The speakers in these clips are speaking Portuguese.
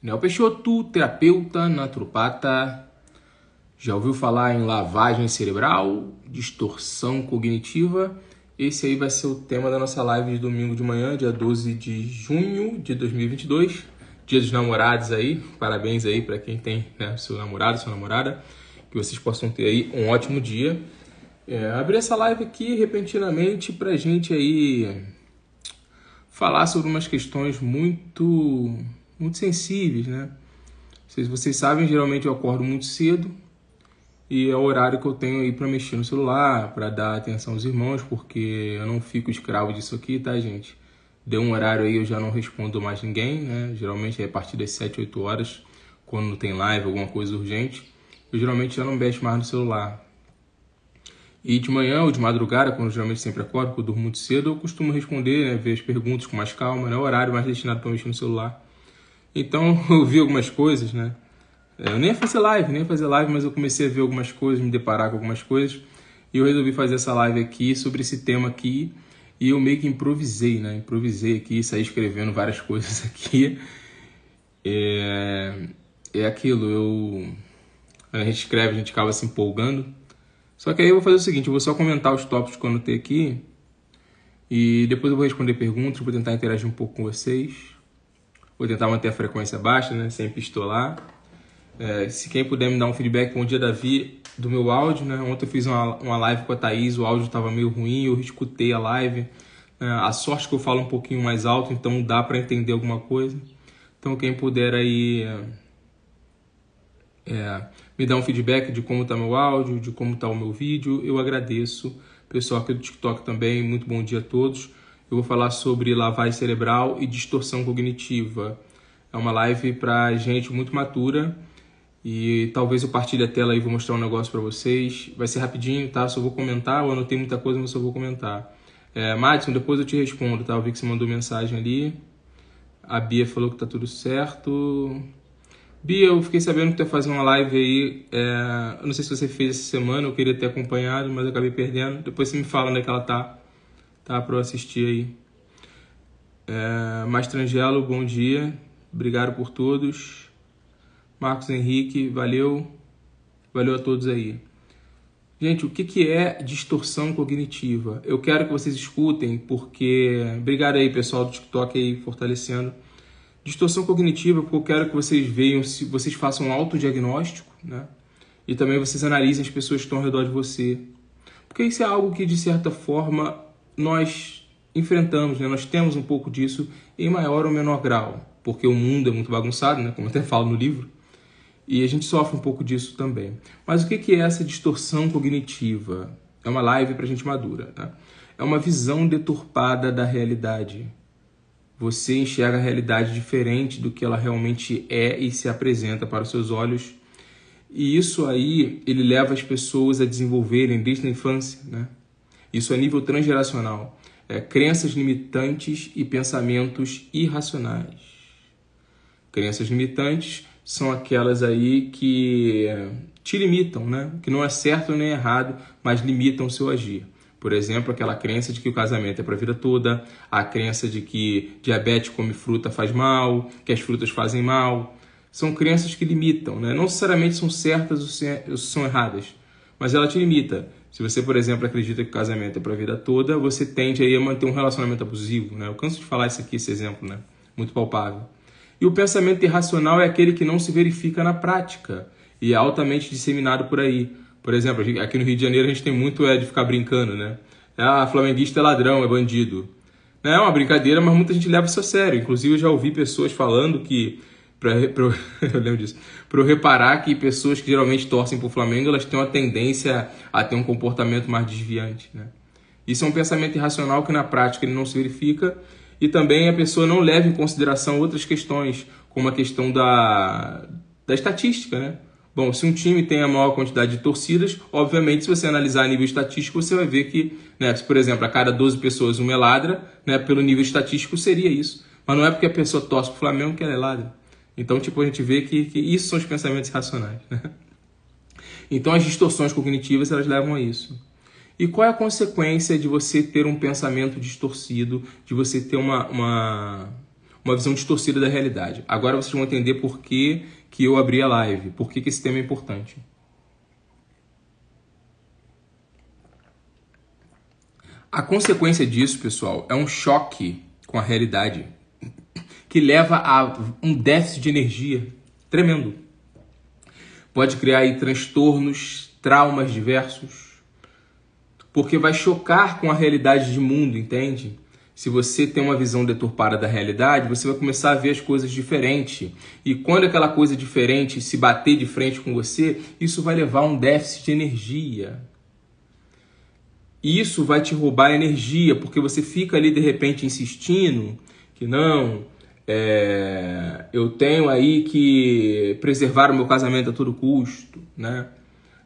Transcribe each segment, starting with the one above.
Nel né? Peixoto, terapeuta, naturopata, já ouviu falar em lavagem cerebral, distorção cognitiva? Esse aí vai ser o tema da nossa live de domingo de manhã, dia 12 de junho de 2022. Dia dos namorados aí. Parabéns aí para quem tem né, seu namorado, sua namorada. Que vocês possam ter aí um ótimo dia. É, abrir essa live aqui repentinamente para gente aí falar sobre umas questões muito muito sensíveis, né? Vocês, vocês sabem, geralmente eu acordo muito cedo e é o horário que eu tenho aí para mexer no celular, para dar atenção aos irmãos, porque eu não fico escravo disso aqui, tá, gente? Deu um horário aí, eu já não respondo mais ninguém, né? Geralmente é a partir das 7, 8 horas, quando não tem live, alguma coisa urgente. Eu geralmente já não mexo mais no celular. E de manhã ou de madrugada, quando eu geralmente sempre acordo, porque eu durmo muito cedo, eu costumo responder, né? Ver as perguntas com mais calma, né? O horário mais destinado para mexer no celular. Então eu vi algumas coisas, né? É, eu nem ia fazer live, nem ia fazer live, mas eu comecei a ver algumas coisas, me deparar com algumas coisas. E eu resolvi fazer essa live aqui sobre esse tema aqui. E eu meio que improvisei, né? Improvisei aqui, saí escrevendo várias coisas aqui. É, é aquilo, eu... a gente escreve, a gente acaba se empolgando. Só que aí eu vou fazer o seguinte, eu vou só comentar os tópicos que eu anotei aqui. E depois eu vou responder perguntas, vou tentar interagir um pouco com vocês. Vou tentar manter a frequência baixa, né? Sem pistolar. É, se quem puder me dar um feedback, bom dia, Davi, do meu áudio, né? Ontem eu fiz uma, uma live com a Thaís, o áudio estava meio ruim, eu escutei a live. É, a sorte é que eu falo um pouquinho mais alto, então dá para entender alguma coisa. Então, quem puder aí é, é me dar um feedback de como está meu áudio, de como está o meu vídeo, eu agradeço. Pessoal aqui do TikTok também, muito bom dia a todos eu vou falar sobre lavagem cerebral e distorção cognitiva. É uma live para gente muito matura e talvez eu partilhe a tela e vou mostrar um negócio para vocês. Vai ser rapidinho, tá? Só vou comentar, eu anotei muita coisa, mas só vou comentar. É, Madison, depois eu te respondo, tá? Eu vi que você mandou mensagem ali. A Bia falou que tá tudo certo. Bia, eu fiquei sabendo que tu ia fazer uma live aí. É... Eu não sei se você fez essa semana, eu queria ter acompanhado, mas acabei perdendo. Depois você me fala onde é que ela tá tá? Para eu assistir aí. É, Mastrangelo, bom dia. Obrigado por todos. Marcos Henrique, valeu. Valeu a todos aí. Gente, o que, que é distorção cognitiva? Eu quero que vocês escutem, porque. Obrigado aí, pessoal do TikTok aí, fortalecendo. Distorção cognitiva, porque eu quero que vocês vejam, se vocês façam um autodiagnóstico, né? E também vocês analisem as pessoas que estão ao redor de você. Porque isso é algo que, de certa forma, nós enfrentamos, né? nós temos um pouco disso em maior ou menor grau, porque o mundo é muito bagunçado, né? como até falo no livro, e a gente sofre um pouco disso também. Mas o que é essa distorção cognitiva? É uma live para gente madura. Tá? É uma visão deturpada da realidade. Você enxerga a realidade diferente do que ela realmente é e se apresenta para os seus olhos. E isso aí ele leva as pessoas a desenvolverem desde a infância, né? Isso é nível transgeracional. É, crenças limitantes e pensamentos irracionais. Crenças limitantes são aquelas aí que é, te limitam, né? Que não é certo nem errado, mas limitam o seu agir. Por exemplo, aquela crença de que o casamento é para a vida toda, a crença de que diabetes come fruta faz mal, que as frutas fazem mal. São crenças que limitam, né? Não necessariamente são certas ou são erradas, mas ela te limita. Se você, por exemplo, acredita que o casamento é para a vida toda, você tende aí a manter um relacionamento abusivo, né? Eu canso de falar isso aqui, esse exemplo, né? Muito palpável. E o pensamento irracional é aquele que não se verifica na prática e é altamente disseminado por aí. Por exemplo, aqui no Rio de Janeiro a gente tem muito é de ficar brincando, né? Ah, flamenguista é ladrão, é bandido. Não é uma brincadeira, mas muita gente leva isso a sério. Inclusive eu já ouvi pessoas falando que Pra, pra, eu lembro disso. Para eu reparar que pessoas que geralmente torcem para o Flamengo, elas têm uma tendência a ter um comportamento mais desviante. Né? Isso é um pensamento irracional que na prática ele não se verifica e também a pessoa não leva em consideração outras questões, como a questão da, da estatística. Né? Bom, se um time tem a maior quantidade de torcidas, obviamente, se você analisar a nível estatístico, você vai ver que, né, se, por exemplo, a cada 12 pessoas uma é ladra, né, pelo nível estatístico seria isso. Mas não é porque a pessoa torce para o Flamengo que ela é ladra. Então, tipo, a gente vê que, que isso são os pensamentos racionais. Né? Então, as distorções cognitivas elas levam a isso. E qual é a consequência de você ter um pensamento distorcido, de você ter uma, uma, uma visão distorcida da realidade? Agora vocês vão entender por que, que eu abri a live, por que, que esse tema é importante. A consequência disso, pessoal, é um choque com a realidade que leva a um déficit de energia tremendo. Pode criar aí transtornos, traumas diversos, porque vai chocar com a realidade de mundo, entende? Se você tem uma visão deturpada da realidade, você vai começar a ver as coisas diferente. E quando aquela coisa diferente se bater de frente com você, isso vai levar a um déficit de energia. E isso vai te roubar energia, porque você fica ali de repente insistindo que não, é, eu tenho aí que preservar o meu casamento a todo custo, né?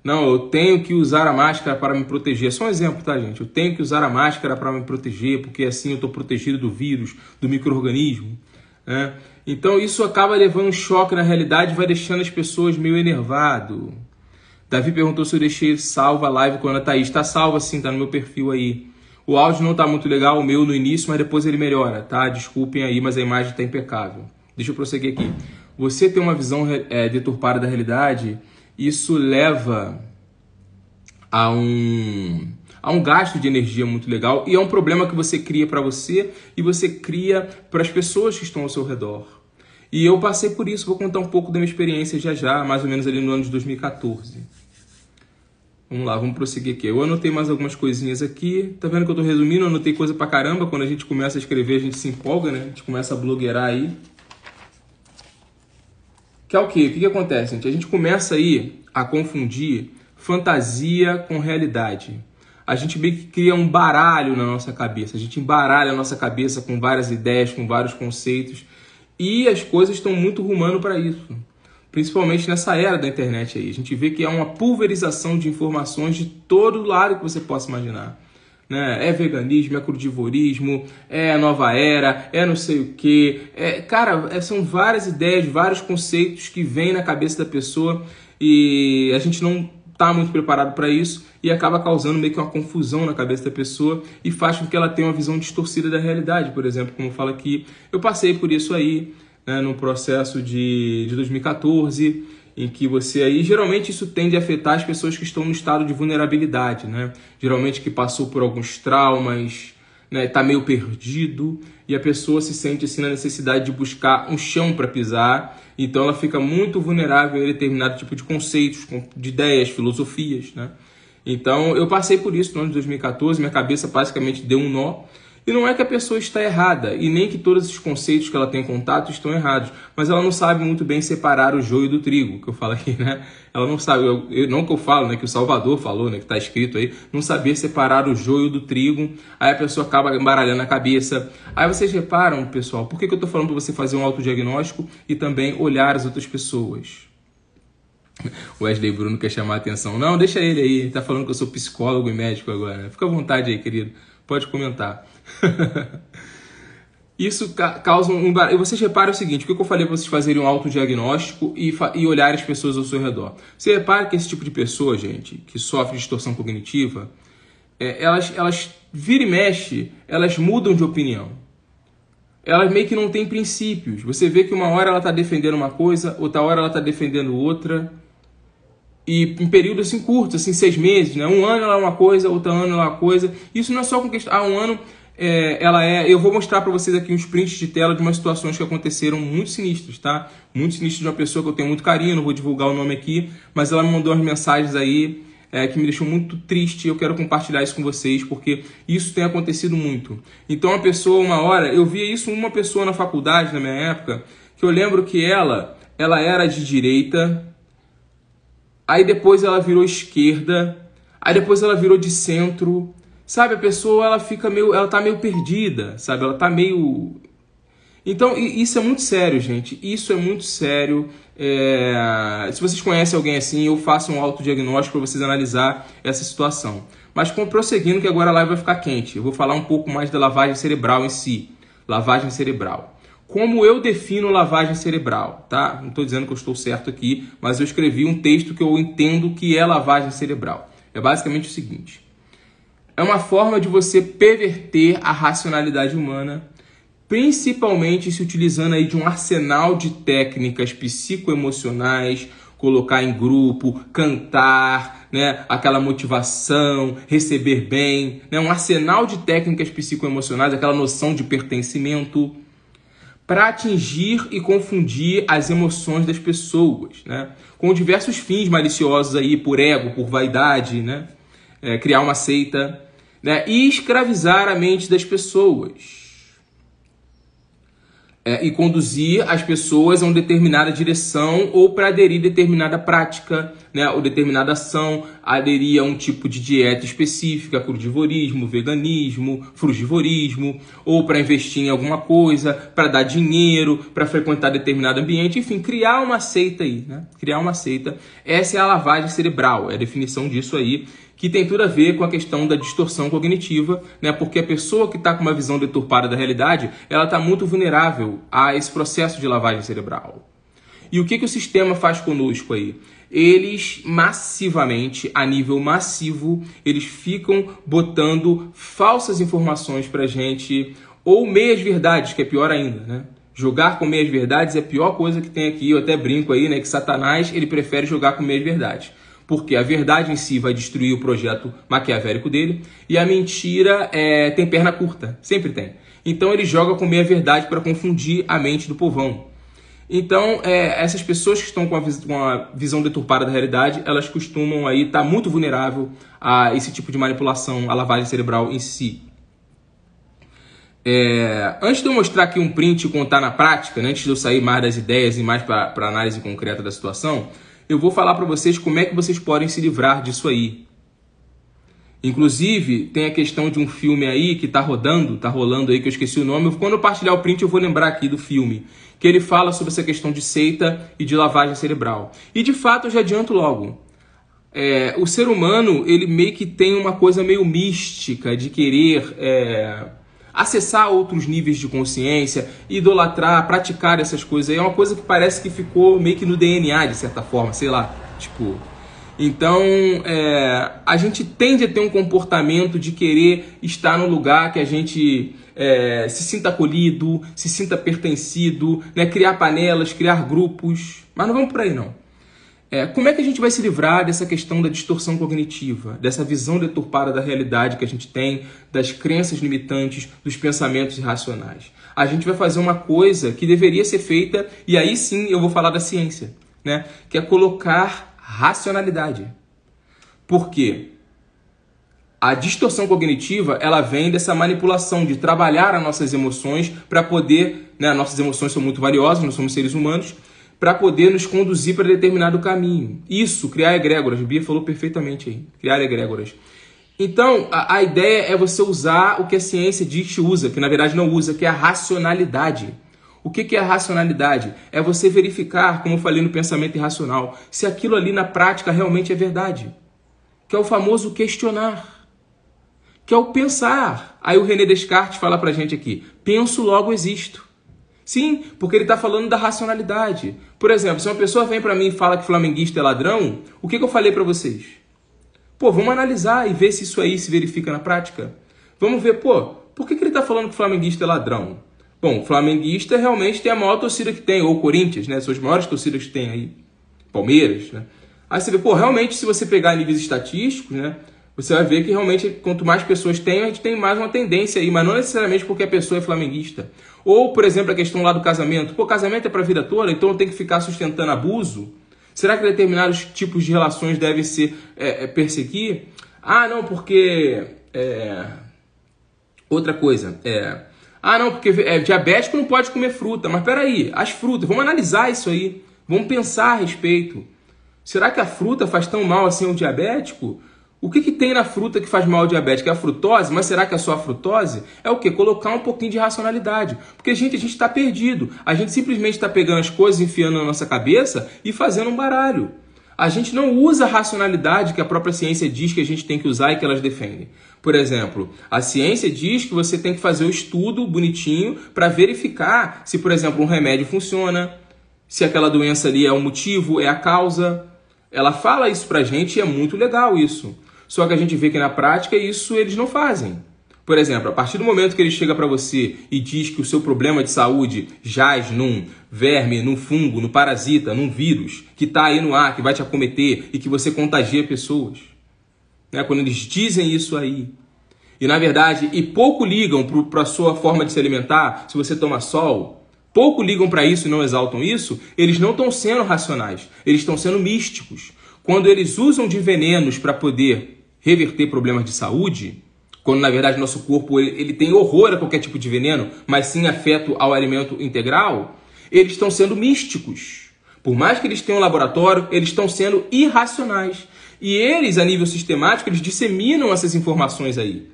Não, eu tenho que usar a máscara para me proteger. É Só um exemplo, tá, gente? Eu tenho que usar a máscara para me proteger, porque assim eu estou protegido do vírus, do microorganismo. Né? Então isso acaba levando um choque na realidade, vai deixando as pessoas meio enervado. Davi perguntou se eu deixei salva a live quando a Thaís está salva, sim, tá no meu perfil aí. O áudio não está muito legal, o meu no início, mas depois ele melhora, tá? Desculpem aí, mas a imagem está impecável. Deixa eu prosseguir aqui. Você ter uma visão é, é, deturpada da realidade, isso leva a um a um gasto de energia muito legal e é um problema que você cria para você e você cria para as pessoas que estão ao seu redor. E eu passei por isso, vou contar um pouco da minha experiência já já, mais ou menos ali no ano de 2014. Vamos lá, vamos prosseguir aqui. Eu anotei mais algumas coisinhas aqui. Tá vendo que eu tô resumindo? Eu anotei coisa pra caramba. Quando a gente começa a escrever, a gente se empolga, né? A gente começa a blogueirar aí. Que é o quê? O que, que acontece, gente? A gente começa aí a confundir fantasia com realidade. A gente meio que cria um baralho na nossa cabeça. A gente embaralha a nossa cabeça com várias ideias, com vários conceitos. E as coisas estão muito rumando para isso principalmente nessa era da internet aí. A gente vê que há uma pulverização de informações de todo lado que você possa imaginar. Né? É veganismo, é crudivorismo, é nova era, é não sei o que. É, cara, é, são várias ideias, vários conceitos que vêm na cabeça da pessoa e a gente não está muito preparado para isso e acaba causando meio que uma confusão na cabeça da pessoa e faz com que ela tenha uma visão distorcida da realidade, por exemplo, como fala aqui, eu passei por isso aí, né, no processo de, de 2014, em que você aí geralmente isso tende a afetar as pessoas que estão no estado de vulnerabilidade, né? Geralmente que passou por alguns traumas, né, tá meio perdido e a pessoa se sente assim na necessidade de buscar um chão para pisar, então ela fica muito vulnerável a determinado tipo de conceitos, de ideias, filosofias, né? Então eu passei por isso no ano de 2014, minha cabeça basicamente deu um nó e não é que a pessoa está errada, e nem que todos os conceitos que ela tem contato estão errados, mas ela não sabe muito bem separar o joio do trigo, que eu falo aqui, né? Ela não sabe, eu, eu, não que eu falo, né, que o Salvador falou, né, que está escrito aí, não saber separar o joio do trigo, aí a pessoa acaba embaralhando a cabeça. Aí vocês reparam, pessoal, por que, que eu estou falando para você fazer um autodiagnóstico e também olhar as outras pessoas? O Wesley Bruno quer chamar a atenção. Não, deixa ele aí, ele tá falando que eu sou psicólogo e médico agora. Fica à vontade aí, querido. Pode comentar. Isso causa um e Vocês reparam o seguinte, o que eu falei para vocês fazerem um autodiagnóstico e, e olhar as pessoas ao seu redor. Você repara que esse tipo de pessoa, gente, que sofre distorção cognitiva, é, elas, elas vira e mexe, elas mudam de opinião. Elas meio que não têm princípios. Você vê que uma hora ela está defendendo uma coisa, outra hora ela está defendendo outra. E em períodos assim curtos, assim, seis meses, né? Um ano ela é uma coisa, outro ano ela é uma coisa. Isso não é só com questão... Ah, um ano é, ela é. Eu vou mostrar para vocês aqui uns prints de tela de umas situações que aconteceram muito sinistras, tá? Muito sinistro de uma pessoa que eu tenho muito carinho, não vou divulgar o nome aqui, mas ela me mandou as mensagens aí é, que me deixou muito triste. Eu quero compartilhar isso com vocês porque isso tem acontecido muito. Então, uma pessoa, uma hora, eu via isso uma pessoa na faculdade na minha época, que eu lembro que ela, ela era de direita, aí depois ela virou esquerda, aí depois ela virou de centro Sabe, a pessoa ela fica meio, ela tá meio perdida, sabe? Ela tá meio então, isso é muito sério, gente. Isso é muito sério. É... Se vocês conhecem alguém assim, eu faço um autodiagnóstico para vocês analisar essa situação. Mas prosseguindo, que agora a live vai ficar quente. Eu vou falar um pouco mais da lavagem cerebral em si. Lavagem cerebral. Como eu defino lavagem cerebral, tá? Não estou dizendo que eu estou certo aqui, mas eu escrevi um texto que eu entendo que é lavagem cerebral. É basicamente o seguinte é uma forma de você perverter a racionalidade humana, principalmente se utilizando aí de um arsenal de técnicas psicoemocionais, colocar em grupo, cantar, né, aquela motivação, receber bem, né, um arsenal de técnicas psicoemocionais, aquela noção de pertencimento para atingir e confundir as emoções das pessoas, né? com diversos fins maliciosos aí por ego, por vaidade, né? É, criar uma seita né, e escravizar a mente das pessoas. É, e conduzir as pessoas a uma determinada direção ou para aderir determinada prática, né, ou determinada ação, aderir a um tipo de dieta específica, crudivorismo, veganismo, frugivorismo, ou para investir em alguma coisa, para dar dinheiro, para frequentar determinado ambiente, enfim, criar uma seita aí, né? Criar uma seita. Essa é a lavagem cerebral, é a definição disso aí que tem tudo a ver com a questão da distorção cognitiva, né? Porque a pessoa que está com uma visão deturpada da realidade, ela está muito vulnerável a esse processo de lavagem cerebral. E o que, que o sistema faz conosco aí? eles massivamente, a nível massivo, eles ficam botando falsas informações pra gente ou meias verdades, que é pior ainda, né? Jogar com meias verdades é a pior coisa que tem aqui. Eu até brinco aí, né, que Satanás, ele prefere jogar com meias verdades porque a verdade em si vai destruir o projeto maquiavélico dele e a mentira é, tem perna curta, sempre tem. Então ele joga com meia verdade para confundir a mente do povão. Então, é, essas pessoas que estão com uma visão deturpada da realidade, elas costumam aí estar tá muito vulnerável a esse tipo de manipulação, a lavagem cerebral em si. É, antes de eu mostrar aqui um print e contar na prática, né, antes de eu sair mais das ideias e mais para análise concreta da situação, eu vou falar para vocês como é que vocês podem se livrar disso aí. Inclusive, tem a questão de um filme aí que tá rodando, tá rolando aí, que eu esqueci o nome. Quando eu partilhar o print, eu vou lembrar aqui do filme. Que ele fala sobre essa questão de seita e de lavagem cerebral. E de fato, eu já adianto logo. É, o ser humano, ele meio que tem uma coisa meio mística de querer é, acessar outros níveis de consciência, idolatrar, praticar essas coisas aí. É uma coisa que parece que ficou meio que no DNA, de certa forma, sei lá. Tipo, então, é, a gente tende a ter um comportamento de querer estar no lugar que a gente é, se sinta acolhido, se sinta pertencido, né? criar panelas, criar grupos. Mas não vamos por aí, não. É, como é que a gente vai se livrar dessa questão da distorção cognitiva, dessa visão deturpada da realidade que a gente tem, das crenças limitantes, dos pensamentos irracionais? A gente vai fazer uma coisa que deveria ser feita, e aí sim eu vou falar da ciência, né? que é colocar racionalidade. Por quê? A distorção cognitiva ela vem dessa manipulação de trabalhar as nossas emoções para poder, né, nossas emoções são muito valiosas, nós somos seres humanos, para poder nos conduzir para determinado caminho. Isso, criar egrégoras. Bia falou perfeitamente aí, criar egrégoras. Então, a, a ideia é você usar o que a ciência diz que usa, que na verdade não usa, que é a racionalidade. O que, é a racionalidade? É você verificar, como eu falei no pensamento irracional, se aquilo ali na prática realmente é verdade. Que é o famoso questionar. Que é o pensar. Aí o René Descartes fala pra gente aqui: penso, logo existo. Sim, porque ele está falando da racionalidade. Por exemplo, se uma pessoa vem para mim e fala que flamenguista é ladrão, o que, que eu falei para vocês? Pô, vamos analisar e ver se isso aí se verifica na prática. Vamos ver, pô, por que, que ele está falando que flamenguista é ladrão? Bom, flamenguista realmente tem a maior torcida que tem, ou Corinthians, né? São as maiores torcidas que tem aí. Palmeiras, né? Aí você vê, pô, realmente se você pegar níveis estatísticos, né? Você vai ver que realmente quanto mais pessoas tem, a gente tem mais uma tendência aí, mas não necessariamente porque a pessoa é flamenguista. Ou, por exemplo, a questão lá do casamento. Pô, casamento é pra vida toda, então tem que ficar sustentando abuso? Será que determinados tipos de relações devem ser é, é, perseguir? Ah, não, porque. É... Outra coisa, é ah, não, porque é, diabético não pode comer fruta. Mas peraí, as frutas, vamos analisar isso aí. Vamos pensar a respeito. Será que a fruta faz tão mal assim ao diabético? O que, que tem na fruta que faz mal ao diabético? É a frutose? Mas será que é só a frutose? É o que? Colocar um pouquinho de racionalidade. Porque, gente, a gente está perdido. A gente simplesmente está pegando as coisas, enfiando na nossa cabeça e fazendo um baralho a gente não usa a racionalidade que a própria ciência diz que a gente tem que usar e que elas defendem. Por exemplo, a ciência diz que você tem que fazer o um estudo bonitinho para verificar se, por exemplo, um remédio funciona, se aquela doença ali é o um motivo, é a causa. Ela fala isso pra gente e é muito legal isso. Só que a gente vê que na prática isso eles não fazem. Por exemplo, a partir do momento que ele chega para você e diz que o seu problema de saúde jaz num verme, num fungo, num parasita, num vírus que está aí no ar, que vai te acometer e que você contagia pessoas. Né? Quando eles dizem isso aí, e na verdade, e pouco ligam para a sua forma de se alimentar, se você toma sol, pouco ligam para isso e não exaltam isso, eles não estão sendo racionais, eles estão sendo místicos. Quando eles usam de venenos para poder reverter problemas de saúde, quando na verdade nosso corpo ele, ele tem horror a qualquer tipo de veneno, mas sim afeto ao alimento integral, eles estão sendo místicos. Por mais que eles tenham um laboratório, eles estão sendo irracionais. E eles, a nível sistemático, eles disseminam essas informações aí.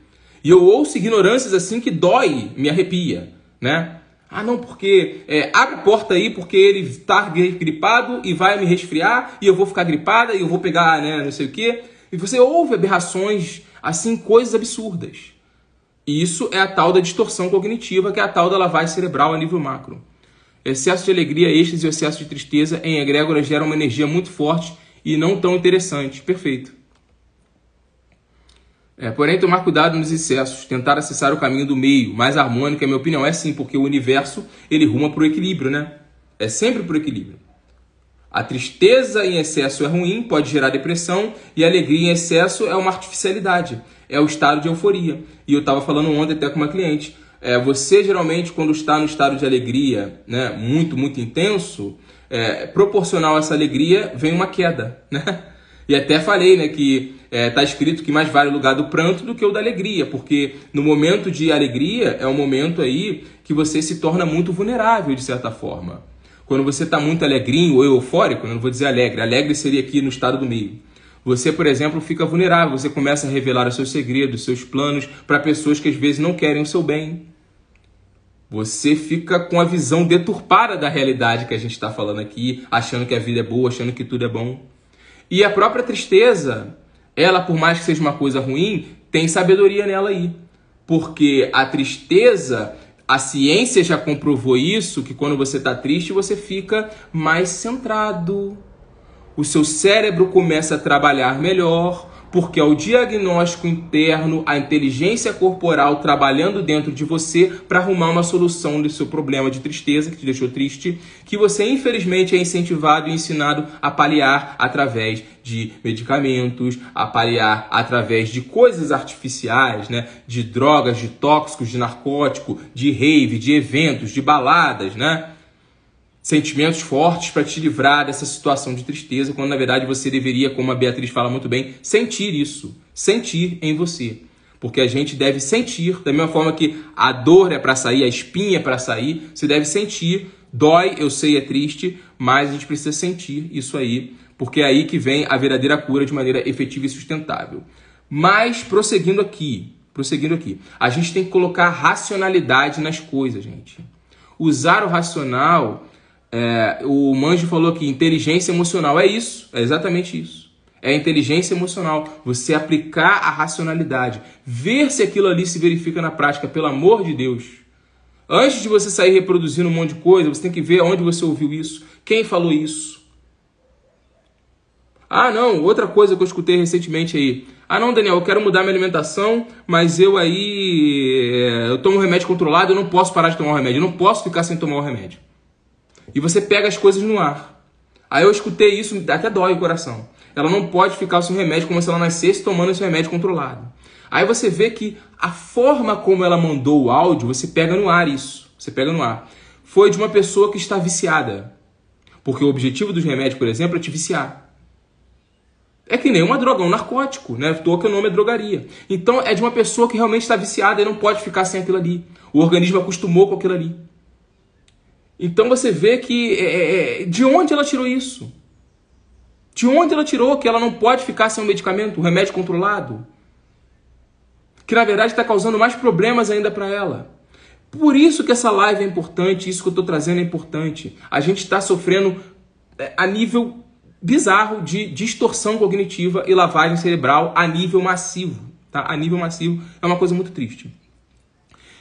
E eu ouço ignorâncias assim que dói, me arrepia, né? Ah, não, porque é, abre a porta aí porque ele está gripado e vai me resfriar e eu vou ficar gripada e eu vou pegar, né, não sei o quê. E você ouve aberrações, assim, coisas absurdas. E isso é a tal da distorção cognitiva, que é a tal da lavagem cerebral a nível macro. Excesso de alegria, êxtase e excesso de tristeza em egrégora geram uma energia muito forte e não tão interessante. Perfeito. É, porém, tomar cuidado nos excessos, tentar acessar o caminho do meio, mais harmônico, é minha opinião, é sim, porque o universo ele ruma para o equilíbrio, né? É sempre para o equilíbrio. A tristeza em excesso é ruim, pode gerar depressão, e a alegria em excesso é uma artificialidade, é o estado de euforia. E eu estava falando ontem até com uma cliente. É, você geralmente, quando está no estado de alegria né, muito, muito intenso, é, proporcional a essa alegria vem uma queda. Né? E até falei né, que está é, tá escrito que mais vale o lugar do pranto do que o da alegria, porque no momento de alegria é um momento aí que você se torna muito vulnerável de certa forma. Quando você está muito alegrinho ou eufórico, não vou dizer alegre, alegre seria aqui no estado do meio. Você, por exemplo, fica vulnerável, você começa a revelar os seus segredos, seus planos para pessoas que às vezes não querem o seu bem. Você fica com a visão deturpada da realidade que a gente está falando aqui, achando que a vida é boa, achando que tudo é bom. E a própria tristeza, ela, por mais que seja uma coisa ruim, tem sabedoria nela aí. Porque a tristeza a ciência já comprovou isso, que quando você está triste, você fica mais centrado. O seu cérebro começa a trabalhar melhor, porque é o diagnóstico interno, a inteligência corporal trabalhando dentro de você para arrumar uma solução do seu problema de tristeza que te deixou triste, que você infelizmente é incentivado e ensinado a paliar através de medicamentos, a paliar através de coisas artificiais, né? De drogas, de tóxicos, de narcótico, de rave, de eventos, de baladas, né? sentimentos fortes para te livrar dessa situação de tristeza, quando na verdade você deveria, como a Beatriz fala muito bem, sentir isso, sentir em você. Porque a gente deve sentir, da mesma forma que a dor é para sair, a espinha é para sair, você deve sentir. Dói, eu sei, é triste, mas a gente precisa sentir isso aí, porque é aí que vem a verdadeira cura de maneira efetiva e sustentável. Mas prosseguindo aqui, prosseguindo aqui, a gente tem que colocar racionalidade nas coisas, gente. Usar o racional é, o Manjo falou que inteligência emocional é isso, é exatamente isso. É inteligência emocional, você aplicar a racionalidade, ver se aquilo ali se verifica na prática, pelo amor de Deus. Antes de você sair reproduzindo um monte de coisa, você tem que ver onde você ouviu isso, quem falou isso. Ah, não, outra coisa que eu escutei recentemente aí. Ah, não, Daniel, eu quero mudar minha alimentação, mas eu aí. É, eu tomo remédio controlado, eu não posso parar de tomar o remédio, eu não posso ficar sem tomar o remédio e você pega as coisas no ar. Aí eu escutei isso, até dói o coração. Ela não pode ficar sem remédio como se ela nascesse tomando esse remédio controlado. Aí você vê que a forma como ela mandou o áudio, você pega no ar isso. Você pega no ar. Foi de uma pessoa que está viciada. Porque o objetivo dos remédios, por exemplo, é te viciar. É que nem uma droga, um narcótico, né? Tô que o nome é drogaria. Então é de uma pessoa que realmente está viciada e não pode ficar sem aquilo ali. O organismo acostumou com aquilo ali. Então você vê que é, é, é, de onde ela tirou isso? De onde ela tirou que ela não pode ficar sem um medicamento, um remédio controlado? Que na verdade está causando mais problemas ainda para ela. Por isso que essa live é importante, isso que eu estou trazendo é importante. A gente está sofrendo é, a nível bizarro de distorção cognitiva e lavagem cerebral a nível massivo. Tá? A nível massivo é uma coisa muito triste.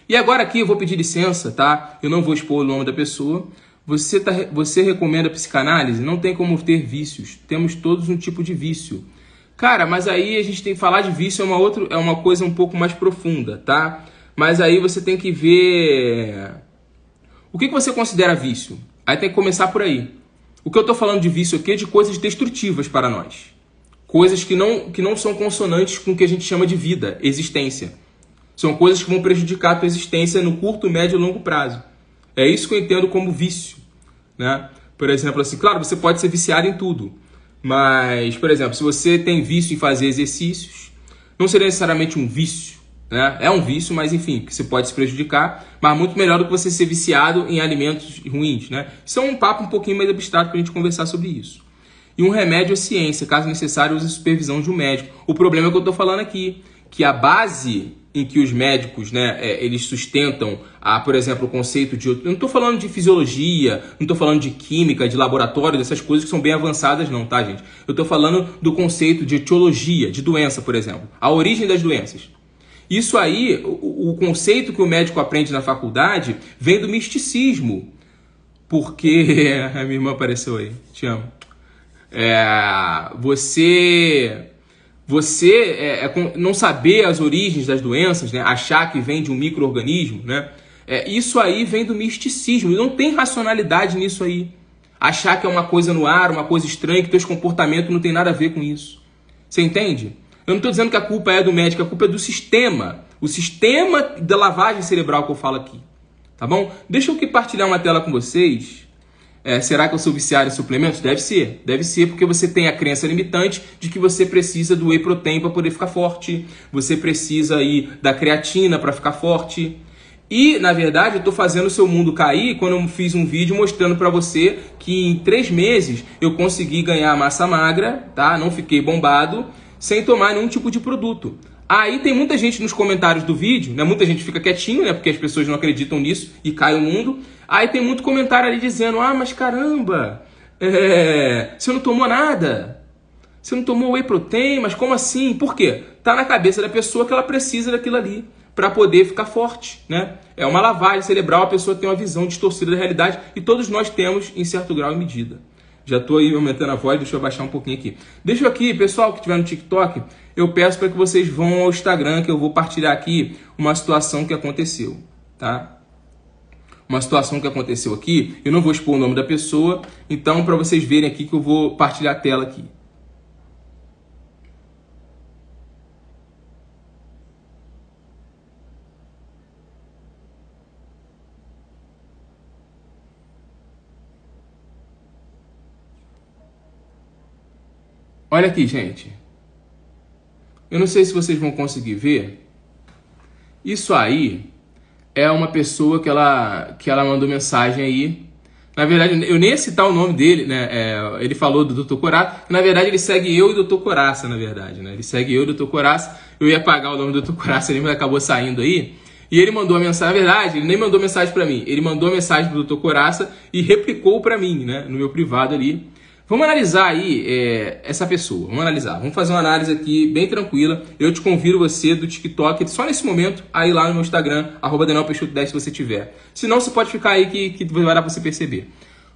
E agora aqui eu vou pedir licença, tá? Eu não vou expor o nome da pessoa. Você, tá, você recomenda psicanálise? Não tem como ter vícios. Temos todos um tipo de vício. Cara, mas aí a gente tem que falar de vício é uma outra é uma coisa um pouco mais profunda, tá? Mas aí você tem que ver é, o que, que você considera vício. Aí tem que começar por aí. O que eu estou falando de vício aqui é de coisas destrutivas para nós, coisas que não que não são consonantes com o que a gente chama de vida, existência. São coisas que vão prejudicar a tua existência no curto, médio e longo prazo. É isso que eu entendo como vício, né? Por exemplo, assim, claro, você pode ser viciado em tudo, mas, por exemplo, se você tem vício em fazer exercícios, não seria necessariamente um vício, né? É um vício, mas enfim, que você pode se prejudicar, mas muito melhor do que você ser viciado em alimentos ruins, né? Isso é um papo um pouquinho mais abstrato para a gente conversar sobre isso. E um remédio é ciência, caso necessário, use supervisão de um médico. O problema é que eu estou falando aqui, que a base em que os médicos, né, é, eles sustentam, a, por exemplo, o conceito de... Eu não estou falando de fisiologia, não estou falando de química, de laboratório, dessas coisas que são bem avançadas não, tá, gente? Eu estou falando do conceito de etiologia, de doença, por exemplo. A origem das doenças. Isso aí, o, o conceito que o médico aprende na faculdade vem do misticismo. Porque... a minha irmã apareceu aí. Te amo. É, você você é, é, não saber as origens das doenças, né? achar que vem de um microorganismo, né? É, isso aí vem do misticismo, não tem racionalidade nisso aí. Achar que é uma coisa no ar, uma coisa estranha, que teus comportamentos não tem nada a ver com isso. Você entende? Eu não estou dizendo que a culpa é do médico, a culpa é do sistema. O sistema da lavagem cerebral que eu falo aqui. Tá bom? Deixa eu que partilhar uma tela com vocês. É, será que eu sou viciado em suplementos? Deve ser, deve ser, porque você tem a crença limitante de que você precisa do whey protein para poder ficar forte, você precisa aí da creatina para ficar forte. E, na verdade, eu estou fazendo o seu mundo cair quando eu fiz um vídeo mostrando para você que em três meses eu consegui ganhar massa magra, tá? Não fiquei bombado, sem tomar nenhum tipo de produto. Aí tem muita gente nos comentários do vídeo, né? Muita gente fica quietinho, né? Porque as pessoas não acreditam nisso e cai o mundo. Aí tem muito comentário ali dizendo: Ah, mas caramba, é... você não tomou nada. Você não tomou whey protein, mas como assim? Por quê? Tá na cabeça da pessoa que ela precisa daquilo ali para poder ficar forte, né? É uma lavagem cerebral, a pessoa tem uma visão distorcida da realidade e todos nós temos em certo grau e medida. Já estou aí aumentando a voz, deixa eu baixar um pouquinho aqui. Deixa eu aqui, pessoal que tiver no TikTok, eu peço para que vocês vão ao Instagram, que eu vou partilhar aqui uma situação que aconteceu, tá? Uma situação que aconteceu aqui, eu não vou expor o nome da pessoa, então para vocês verem aqui que eu vou partilhar a tela aqui. Olha aqui, gente. Eu não sei se vocês vão conseguir ver. Isso aí é uma pessoa que ela, que ela mandou mensagem aí. Na verdade, eu nem ia citar o nome dele, né? É, ele falou do Dr. Coraça. Na verdade, ele segue eu e o Dr. Coraça, na verdade, né? Ele segue eu e o Dr. Coraça. Eu ia pagar o nome do Dr. Coraça, ele acabou saindo aí. E ele mandou a mensagem, na verdade, ele nem mandou mensagem para mim. Ele mandou a mensagem pro Dr. Coraça e replicou para mim, né? No meu privado ali. Vamos analisar aí é, essa pessoa. Vamos analisar. Vamos fazer uma análise aqui bem tranquila. Eu te convido você do TikTok, só nesse momento, aí lá no meu Instagram, arroba 10 se você tiver. Se não, você pode ficar aí que, que vai dar pra você perceber.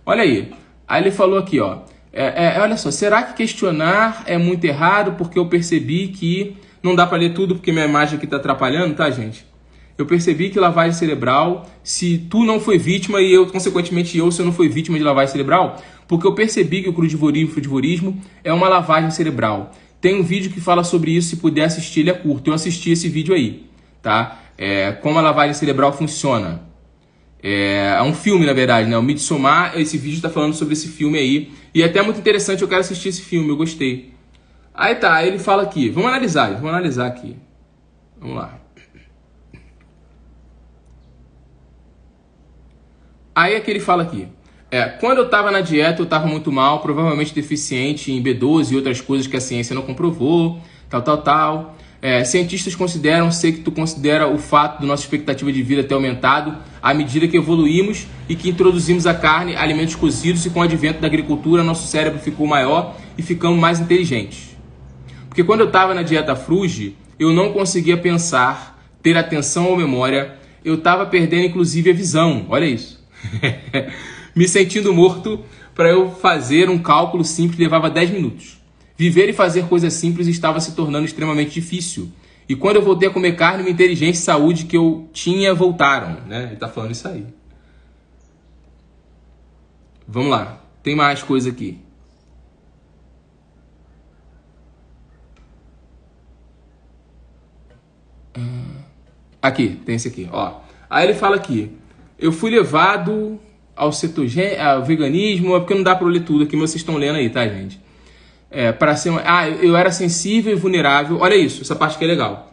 Olha aí. Aí ele falou aqui, ó. É, é, é olha só, será que questionar é muito errado? Porque eu percebi que não dá para ler tudo porque minha imagem aqui tá atrapalhando, tá, gente? Eu percebi que lavagem cerebral, se tu não foi vítima e eu, consequentemente eu, se eu não fui vítima de lavagem cerebral, porque eu percebi que o crudivorismo é uma lavagem cerebral. Tem um vídeo que fala sobre isso, se puder assistir, ele é curto. Eu assisti esse vídeo aí, tá? É, como a lavagem cerebral funciona. É, é um filme, na verdade, né? O Midsommar, esse vídeo está falando sobre esse filme aí. E é até muito interessante, eu quero assistir esse filme, eu gostei. Aí tá, ele fala aqui. Vamos analisar, vamos analisar aqui. Vamos lá. Aí é que ele fala aqui. É, quando eu estava na dieta, eu estava muito mal, provavelmente deficiente em B12 e outras coisas que a ciência não comprovou, tal, tal, tal. É, cientistas consideram, sei que tu considera o fato da nossa expectativa de vida ter aumentado à medida que evoluímos e que introduzimos a carne, alimentos cozidos e com o advento da agricultura, nosso cérebro ficou maior e ficamos mais inteligentes. Porque quando eu estava na dieta fruge, eu não conseguia pensar, ter atenção ou memória, eu estava perdendo inclusive a visão. Olha isso. me sentindo morto, para eu fazer um cálculo simples levava 10 minutos. Viver e fazer coisas simples estava se tornando extremamente difícil. E quando eu voltei a comer carne, minha inteligência e saúde que eu tinha voltaram. Né? Ele está falando isso aí. Vamos lá. Tem mais coisa aqui. Ah, aqui, tem esse aqui, ó. Aí ele fala aqui: eu fui levado ao, cetogê, ao veganismo, é porque não dá para ler tudo aqui, mas vocês estão lendo aí, tá, gente? É, para ser uma... Ah, eu era sensível e vulnerável. Olha isso, essa parte que é legal.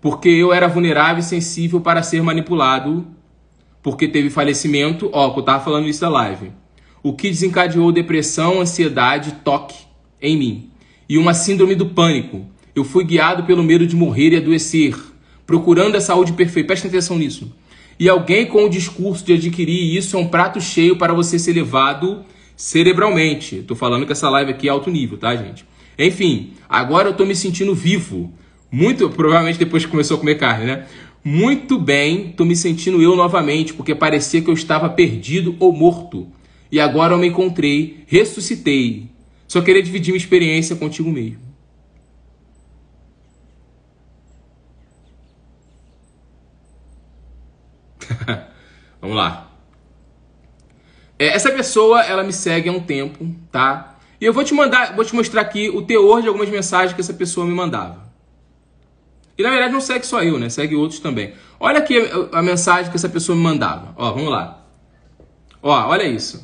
Porque eu era vulnerável e sensível para ser manipulado, porque teve falecimento. Ó, que eu tava falando isso da live. O que desencadeou depressão, ansiedade, toque em mim. E uma síndrome do pânico. Eu fui guiado pelo medo de morrer e adoecer, procurando a saúde perfeita. Presta atenção nisso e alguém com o discurso de adquirir isso é um prato cheio para você ser levado cerebralmente. Tô falando que essa live aqui é alto nível, tá, gente? Enfim, agora eu tô me sentindo vivo. Muito, provavelmente depois que começou a comer carne, né? Muito bem, tô me sentindo eu novamente, porque parecia que eu estava perdido ou morto. E agora eu me encontrei, ressuscitei. Só queria dividir minha experiência contigo mesmo. Vamos lá. É, essa pessoa, ela me segue há um tempo, tá? E eu vou te mandar, vou te mostrar aqui o teor de algumas mensagens que essa pessoa me mandava. E na verdade não segue só eu, né? Segue outros também. Olha aqui a, a mensagem que essa pessoa me mandava. Ó, vamos lá. Ó, olha isso.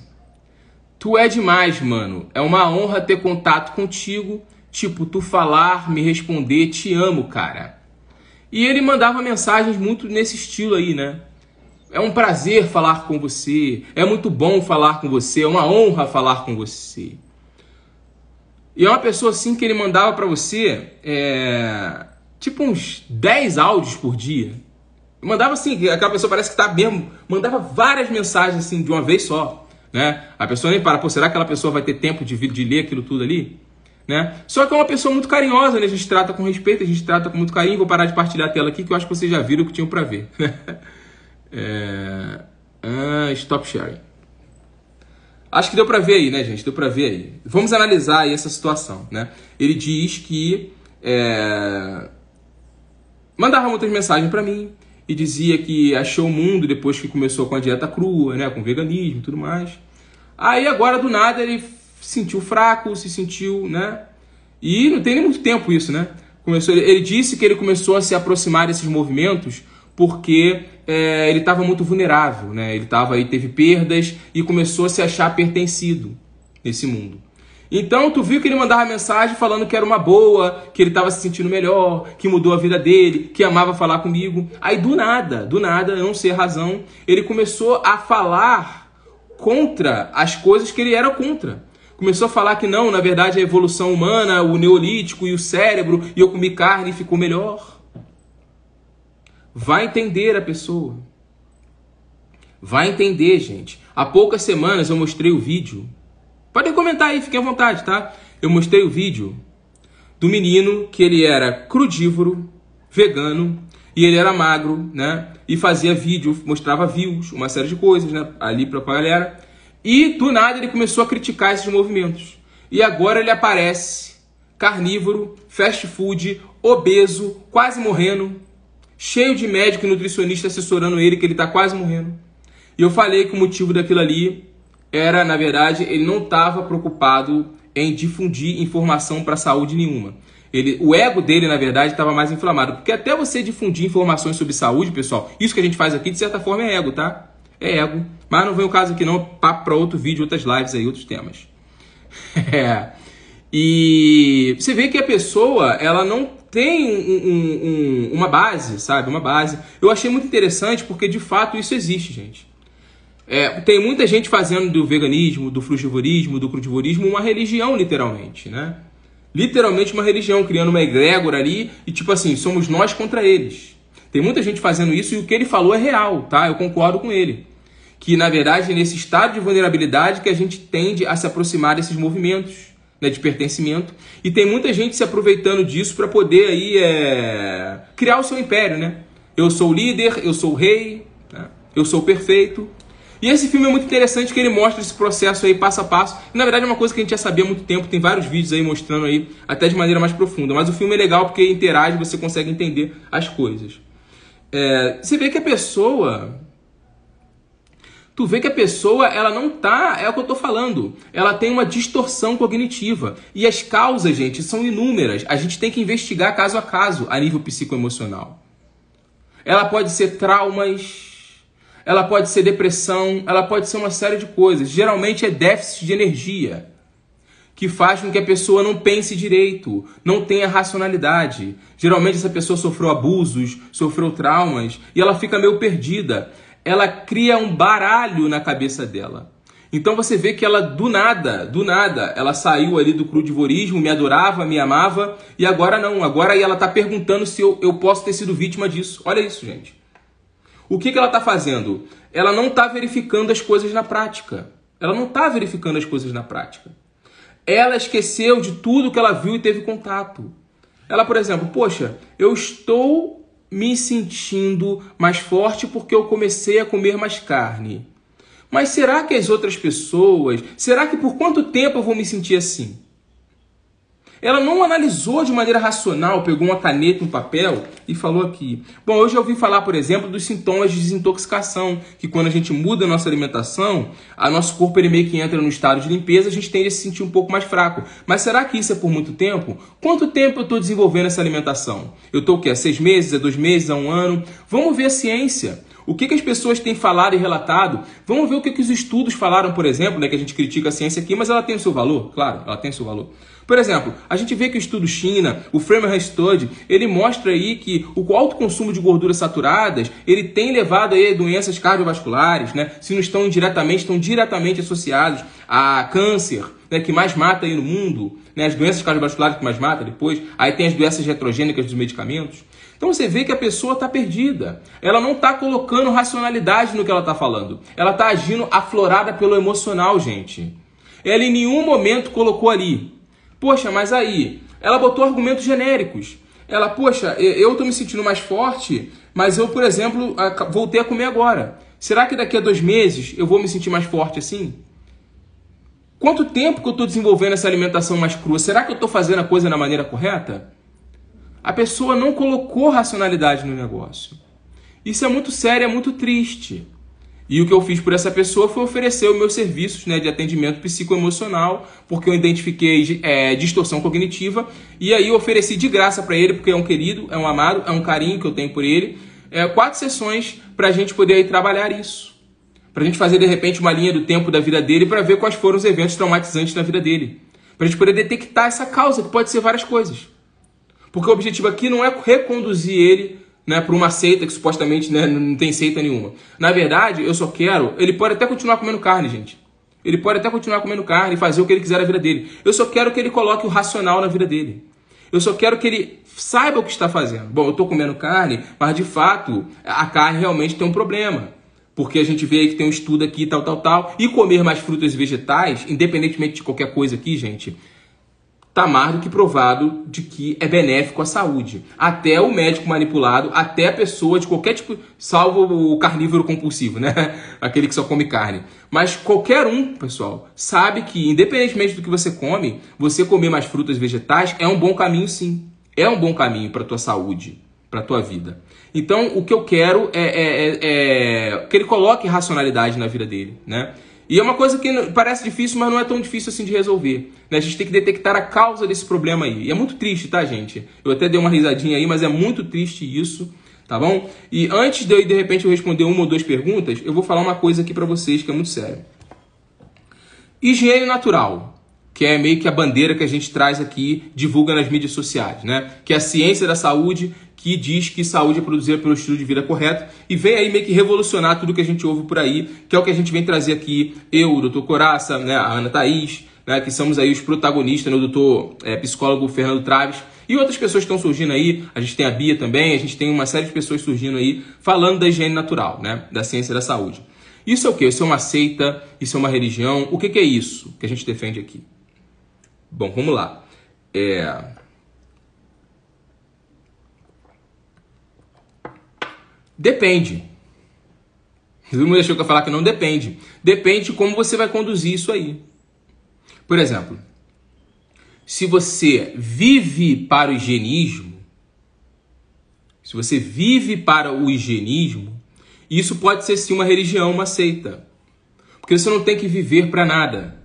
Tu é demais, mano. É uma honra ter contato contigo. Tipo, tu falar, me responder, te amo, cara. E ele mandava mensagens muito nesse estilo aí, né? É um prazer falar com você. É muito bom falar com você. É uma honra falar com você. E é uma pessoa assim que ele mandava para você é, tipo uns 10 áudios por dia. Mandava assim, aquela pessoa parece que tá mesmo, mandava várias mensagens assim de uma vez só, né? A pessoa nem para, pô, será que aquela pessoa vai ter tempo de, de ler aquilo tudo ali? Né? Só que é uma pessoa muito carinhosa, né? A gente trata com respeito, a gente trata com muito carinho. Vou parar de partilhar a tela aqui que eu acho que vocês já viram o que tinham para ver. É... Ah, stop sharing. Acho que deu para ver aí, né, gente? Deu para ver aí. Vamos analisar aí essa situação, né? Ele diz que é... mandavam outras mensagens para mim e dizia que achou o mundo depois que começou com a dieta crua, né, com veganismo e tudo mais. Aí agora do nada ele se sentiu fraco, se sentiu, né? E não tem nem muito tempo isso, né? Começou, ele disse que ele começou a se aproximar desses movimentos porque é, ele estava muito vulnerável, né? Ele estava aí, teve perdas e começou a se achar pertencido nesse mundo. Então tu viu que ele mandava mensagem falando que era uma boa, que ele estava se sentindo melhor, que mudou a vida dele, que amava falar comigo. Aí do nada, do nada, não sei a razão, ele começou a falar contra as coisas que ele era contra. Começou a falar que não, na verdade, a evolução humana, o neolítico e o cérebro, e eu comi carne e ficou melhor. Vai entender a pessoa. Vai entender, gente. Há poucas semanas eu mostrei o vídeo. Podem comentar aí, fiquem à vontade, tá? Eu mostrei o vídeo do menino que ele era crudívoro, vegano, e ele era magro, né? E fazia vídeo, mostrava views, uma série de coisas, né? Ali pra, a galera. E do nada ele começou a criticar esses movimentos. E agora ele aparece carnívoro, fast food, obeso, quase morrendo cheio de médico e nutricionista assessorando ele que ele está quase morrendo. E eu falei que o motivo daquilo ali era, na verdade, ele não estava preocupado em difundir informação para a saúde nenhuma. Ele, o ego dele, na verdade, estava mais inflamado. Porque até você difundir informações sobre saúde, pessoal, isso que a gente faz aqui, de certa forma, é ego, tá? É ego. Mas não vem o caso aqui, não. Papo para outro vídeo, outras lives aí, outros temas. é. E você vê que a pessoa, ela não tem um, um, um, uma base, sabe? Uma base. Eu achei muito interessante porque de fato isso existe, gente. É, tem muita gente fazendo do veganismo, do frugivorismo, do crudivorismo uma religião, literalmente, né? Literalmente uma religião, criando uma egrégora ali e tipo assim, somos nós contra eles. Tem muita gente fazendo isso e o que ele falou é real, tá? Eu concordo com ele. Que na verdade é nesse estado de vulnerabilidade que a gente tende a se aproximar desses movimentos né, de pertencimento. E tem muita gente se aproveitando disso para poder aí é, criar o seu império, né? Eu sou o líder, eu sou o rei, né? eu sou perfeito. E esse filme é muito interessante que ele mostra esse processo aí passo a passo. E, na verdade é uma coisa que a gente já sabia há muito tempo, tem vários vídeos aí mostrando aí até de maneira mais profunda. Mas o filme é legal porque interage, você consegue entender as coisas. É, você vê que a pessoa tu vê que a pessoa ela não tá, é o que eu tô falando, ela tem uma distorção cognitiva. E as causas, gente, são inúmeras. A gente tem que investigar caso a caso a nível psicoemocional. Ela pode ser traumas, ela pode ser depressão, ela pode ser uma série de coisas. Geralmente é déficit de energia que faz com que a pessoa não pense direito, não tenha racionalidade. Geralmente essa pessoa sofreu abusos, sofreu traumas e ela fica meio perdida ela cria um baralho na cabeça dela. Então você vê que ela do nada, do nada, ela saiu ali do crudivorismo, me adorava, me amava, e agora não, agora ela está perguntando se eu, eu posso ter sido vítima disso. Olha isso, gente. O que, que ela está fazendo? Ela não está verificando as coisas na prática. Ela não está verificando as coisas na prática. Ela esqueceu de tudo que ela viu e teve contato. Ela, por exemplo, poxa, eu estou me sentindo mais forte porque eu comecei a comer mais carne. Mas será que as outras pessoas, será que por quanto tempo eu vou me sentir assim? Ela não analisou de maneira racional, pegou uma caneta, um papel e falou aqui. Bom, eu já ouvi falar, por exemplo, dos sintomas de desintoxicação, que quando a gente muda a nossa alimentação, a nosso corpo ele meio que entra no estado de limpeza, a gente tende a se sentir um pouco mais fraco. Mas será que isso é por muito tempo? Quanto tempo eu estou desenvolvendo essa alimentação? Eu estou o quê? Há seis meses? Há dois meses? Há um ano? Vamos ver a ciência. O que, que, as pessoas têm falado e relatado? Vamos ver o que, que os estudos falaram, por exemplo, né, que a gente critica a ciência aqui, mas ela tem o seu valor, claro, ela tem o seu valor. Por exemplo, a gente vê que o estudo China, o Framingham Study, ele mostra aí que o alto consumo de gorduras saturadas, ele tem levado aí a doenças cardiovasculares, né? Se não estão indiretamente, estão diretamente associados a câncer, né, que mais mata aí no mundo, né? As doenças cardiovasculares que mais mata depois, aí tem as doenças retrogênicas dos medicamentos. Então você vê que a pessoa está perdida. Ela não está colocando racionalidade no que ela está falando. Ela está agindo aflorada pelo emocional, gente. Ela em nenhum momento colocou ali Poxa, mas aí, ela botou argumentos genéricos. Ela, poxa, eu estou me sentindo mais forte, mas eu, por exemplo, voltei a comer agora. Será que daqui a dois meses eu vou me sentir mais forte assim? Quanto tempo que eu estou desenvolvendo essa alimentação mais crua? Será que eu estou fazendo a coisa na maneira correta? A pessoa não colocou racionalidade no negócio. Isso é muito sério, é muito triste. E o que eu fiz por essa pessoa foi oferecer os meus serviços né, de atendimento psicoemocional, porque eu identifiquei é, distorção cognitiva, e aí eu ofereci de graça para ele, porque é um querido, é um amado, é um carinho que eu tenho por ele, é, quatro sessões para a gente poder aí, trabalhar isso. Para a gente fazer, de repente, uma linha do tempo da vida dele para ver quais foram os eventos traumatizantes na vida dele. Para a gente poder detectar essa causa, que pode ser várias coisas. Porque o objetivo aqui não é reconduzir ele né, para uma seita que supostamente né, não tem seita nenhuma. Na verdade, eu só quero. Ele pode até continuar comendo carne, gente. Ele pode até continuar comendo carne e fazer o que ele quiser na vida dele. Eu só quero que ele coloque o racional na vida dele. Eu só quero que ele saiba o que está fazendo. Bom, eu estou comendo carne, mas de fato a carne realmente tem um problema. Porque a gente vê aí que tem um estudo aqui, tal, tal, tal. E comer mais frutas e vegetais, independentemente de qualquer coisa aqui, gente, está mais do que provado de que é benéfico à saúde. Até o médico manipulado, até a pessoa de qualquer tipo, salvo o carnívoro compulsivo, né? Aquele que só come carne. Mas qualquer um, pessoal, sabe que independentemente do que você come, você comer mais frutas e vegetais é um bom caminho sim. É um bom caminho para tua saúde, para tua vida. Então, o que eu quero é, é, é, é que ele coloque racionalidade na vida dele, né? E é uma coisa que parece difícil, mas não é tão difícil assim de resolver. Né? A gente tem que detectar a causa desse problema aí. E é muito triste, tá, gente? Eu até dei uma risadinha aí, mas é muito triste isso, tá bom? E antes de eu, de repente, eu responder uma ou duas perguntas, eu vou falar uma coisa aqui para vocês que é muito séria. Higiene natural, que é meio que a bandeira que a gente traz aqui, divulga nas mídias sociais, né? Que é a ciência da saúde que diz que saúde é produzida pelo estilo de vida correto e vem aí meio que revolucionar tudo que a gente ouve por aí, que é o que a gente vem trazer aqui, eu, o doutor Coraça, né, a Ana Thaís, né, que somos aí os protagonistas, né, o doutor é, psicólogo Fernando Traves e outras pessoas que estão surgindo aí, a gente tem a Bia também, a gente tem uma série de pessoas surgindo aí falando da higiene natural, né, da ciência da saúde. Isso é o que? Isso é uma seita, isso é uma religião, o que, que é isso que a gente defende aqui? Bom, vamos lá. É... Depende. Todo mundo deixou que eu falar que não depende. Depende de como você vai conduzir isso aí. Por exemplo, se você vive para o higienismo, se você vive para o higienismo, isso pode ser sim uma religião, uma seita. Porque você não tem que viver para nada.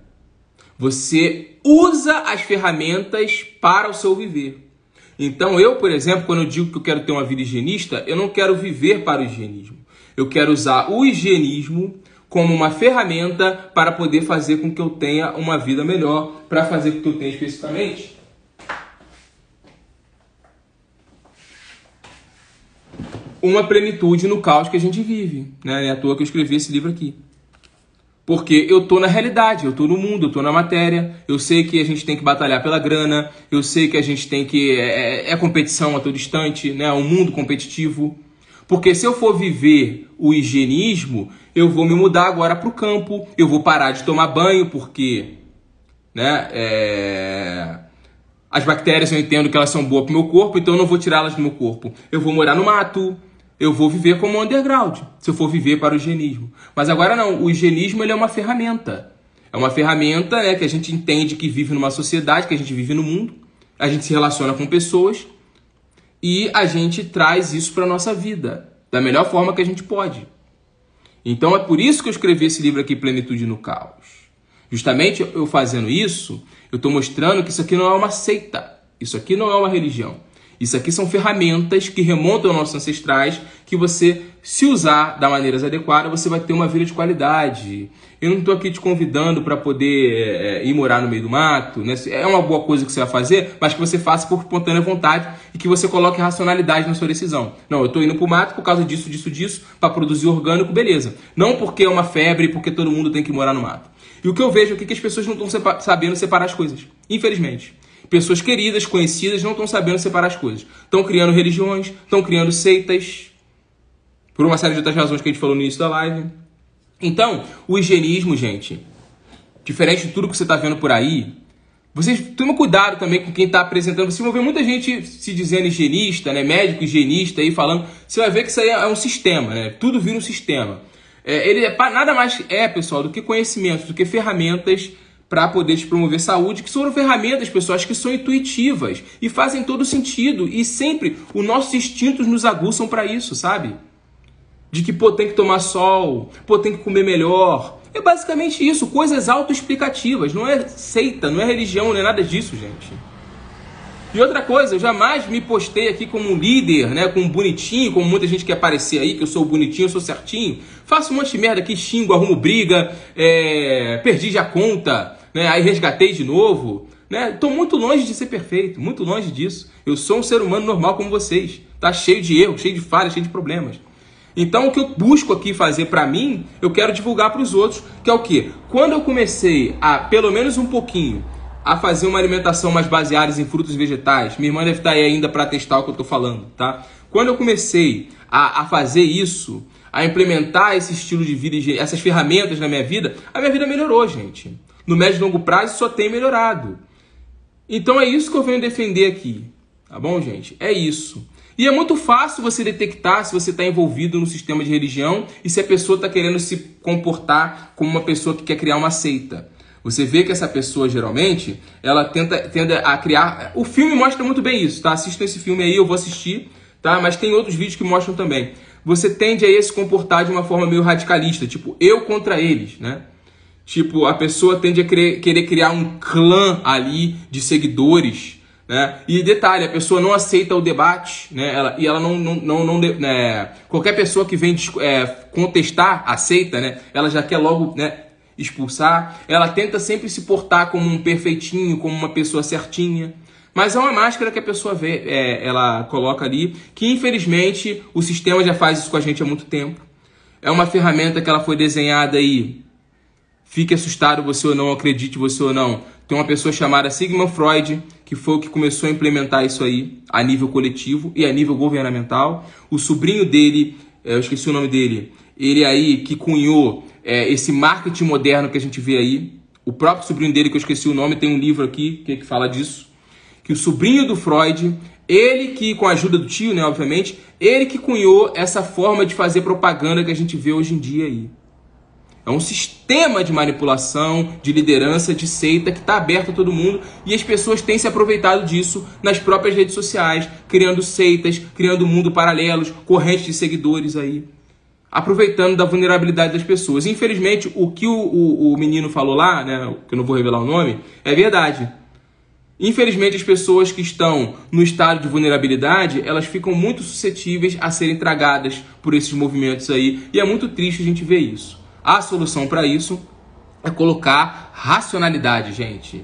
Você usa as ferramentas para o seu viver. Então, eu, por exemplo, quando eu digo que eu quero ter uma vida higienista, eu não quero viver para o higienismo. Eu quero usar o higienismo como uma ferramenta para poder fazer com que eu tenha uma vida melhor, para fazer com que eu tenha especificamente. Uma plenitude no caos que a gente vive. Né? É à toa que eu escrevi esse livro aqui. Porque eu tô na realidade, eu tô no mundo, eu tô na matéria, eu sei que a gente tem que batalhar pela grana, eu sei que a gente tem que. É, é, é competição a todo instante, né? É um mundo competitivo. Porque se eu for viver o higienismo, eu vou me mudar agora para o campo, eu vou parar de tomar banho, porque. Né? É... As bactérias eu entendo que elas são boas para o meu corpo, então eu não vou tirá-las do meu corpo. Eu vou morar no mato, eu vou viver como underground, se eu for viver para o higienismo. Mas agora não, o higienismo ele é uma ferramenta. É uma ferramenta né, que a gente entende que vive numa sociedade, que a gente vive no mundo, a gente se relaciona com pessoas e a gente traz isso para a nossa vida da melhor forma que a gente pode. Então é por isso que eu escrevi esse livro aqui, Plenitude no Caos. Justamente eu fazendo isso, eu estou mostrando que isso aqui não é uma seita, isso aqui não é uma religião. Isso aqui são ferramentas que remontam aos nossos ancestrais, que você, se usar da maneira adequada, você vai ter uma vida de qualidade. Eu não estou aqui te convidando para poder é, ir morar no meio do mato, né? é uma boa coisa que você vai fazer, mas que você faça por espontânea vontade e que você coloque racionalidade na sua decisão. Não, eu estou indo para o mato por causa disso, disso, disso, para produzir orgânico, beleza. Não porque é uma febre, porque todo mundo tem que morar no mato. E o que eu vejo aqui é que as pessoas não estão sepa sabendo separar as coisas, infelizmente. Pessoas queridas, conhecidas, não estão sabendo separar as coisas. Estão criando religiões, estão criando seitas, por uma série de outras razões que a gente falou no início da live. Então, o higienismo, gente, diferente de tudo que você está vendo por aí, vocês tomem cuidado também com quem está apresentando. Você vai ver muita gente se dizendo higienista, né? médico higienista aí falando. Você vai ver que isso aí é um sistema, né? Tudo vira um sistema. É, ele é, nada mais é, pessoal, do que conhecimentos, do que ferramentas para poder te promover saúde, que são ferramentas, pessoas que são intuitivas e fazem todo sentido e sempre os nossos instintos nos aguçam para isso, sabe? De que, pô, tem que tomar sol, pô, tem que comer melhor. É basicamente isso, coisas autoexplicativas, não é seita, não é religião, não é nada disso, gente. E outra coisa, eu jamais me postei aqui como um líder, né? Como um bonitinho, como muita gente quer aparecer aí, que eu sou bonitinho, eu sou certinho. Faço um monte de merda aqui, xingo, arrumo briga, é... perdi já conta, né? Aí resgatei de novo. Né? Tô muito longe de ser perfeito, muito longe disso. Eu sou um ser humano normal como vocês, tá cheio de erros, cheio de falhas, cheio de problemas. Então, o que eu busco aqui fazer para mim, eu quero divulgar para os outros, que é o quê? Quando eu comecei a, pelo menos um pouquinho, a fazer uma alimentação mais baseada em frutos e vegetais. Minha irmã deve estar aí ainda para testar o que eu estou falando, tá? Quando eu comecei a, a fazer isso, a implementar esse estilo de vida, essas ferramentas na minha vida, a minha vida melhorou, gente. No médio e longo prazo só tem melhorado. Então é isso que eu venho defender aqui, tá bom, gente? É isso. E é muito fácil você detectar se você está envolvido no sistema de religião e se a pessoa está querendo se comportar como uma pessoa que quer criar uma seita. Você vê que essa pessoa, geralmente, ela tenta, tende a criar... O filme mostra muito bem isso, tá? Assistam esse filme aí, eu vou assistir, tá? Mas tem outros vídeos que mostram também. Você tende a se comportar de uma forma meio radicalista, tipo, eu contra eles, né? Tipo, a pessoa tende a querer, querer criar um clã ali de seguidores, né? E detalhe, a pessoa não aceita o debate, né? Ela, e ela não, não, não, não né? qualquer pessoa que vem é, contestar, aceita, né? Ela já quer logo, né? expulsar. Ela tenta sempre se portar como um perfeitinho, como uma pessoa certinha. Mas é uma máscara que a pessoa vê, é, ela coloca ali, que infelizmente o sistema já faz isso com a gente há muito tempo. É uma ferramenta que ela foi desenhada aí. Fique assustado você ou não, acredite você ou não. Tem uma pessoa chamada Sigmund Freud, que foi o que começou a implementar isso aí a nível coletivo e a nível governamental. O sobrinho dele, é, eu esqueci o nome dele, ele aí que cunhou é, esse marketing moderno que a gente vê aí. O próprio sobrinho dele, que eu esqueci o nome, tem um livro aqui que, que fala disso. Que o sobrinho do Freud, ele que, com a ajuda do tio, né, obviamente, ele que cunhou essa forma de fazer propaganda que a gente vê hoje em dia aí. É um sistema de manipulação, de liderança, de seita que está aberto a todo mundo e as pessoas têm se aproveitado disso nas próprias redes sociais, criando seitas, criando mundo paralelos, correntes de seguidores aí aproveitando da vulnerabilidade das pessoas. Infelizmente, o que o, o, o menino falou lá, né, que eu não vou revelar o nome, é verdade. Infelizmente, as pessoas que estão no estado de vulnerabilidade, elas ficam muito suscetíveis a serem tragadas por esses movimentos aí, e é muito triste a gente ver isso. A solução para isso é colocar racionalidade, gente.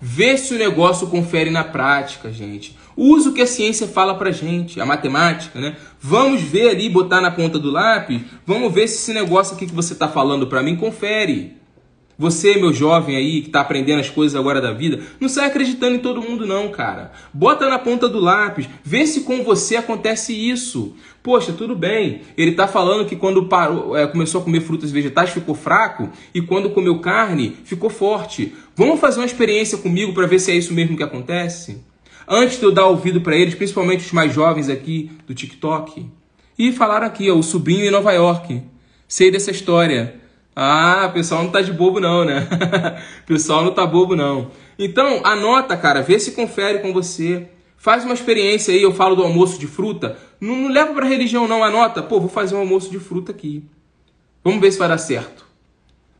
Vê se o negócio confere na prática, gente. Use o que a ciência fala pra gente, a matemática, né? Vamos ver ali, botar na ponta do lápis, vamos ver se esse negócio aqui que você está falando para mim confere. Você, meu jovem aí, que está aprendendo as coisas agora da vida, não sai acreditando em todo mundo não, cara. Bota na ponta do lápis, vê se com você acontece isso. Poxa, tudo bem. Ele está falando que quando parou, é, começou a comer frutas e vegetais ficou fraco e quando comeu carne ficou forte. Vamos fazer uma experiência comigo para ver se é isso mesmo que acontece? antes de eu dar ouvido para eles, principalmente os mais jovens aqui do TikTok. E falaram aqui, ó, o sobrinho em Nova York. Sei dessa história. Ah, o pessoal não tá de bobo não, né? o pessoal não tá bobo não. Então, anota, cara, vê se confere com você. Faz uma experiência aí, eu falo do almoço de fruta. Não, não leva para religião não, anota. Pô, vou fazer um almoço de fruta aqui. Vamos ver se vai dar certo.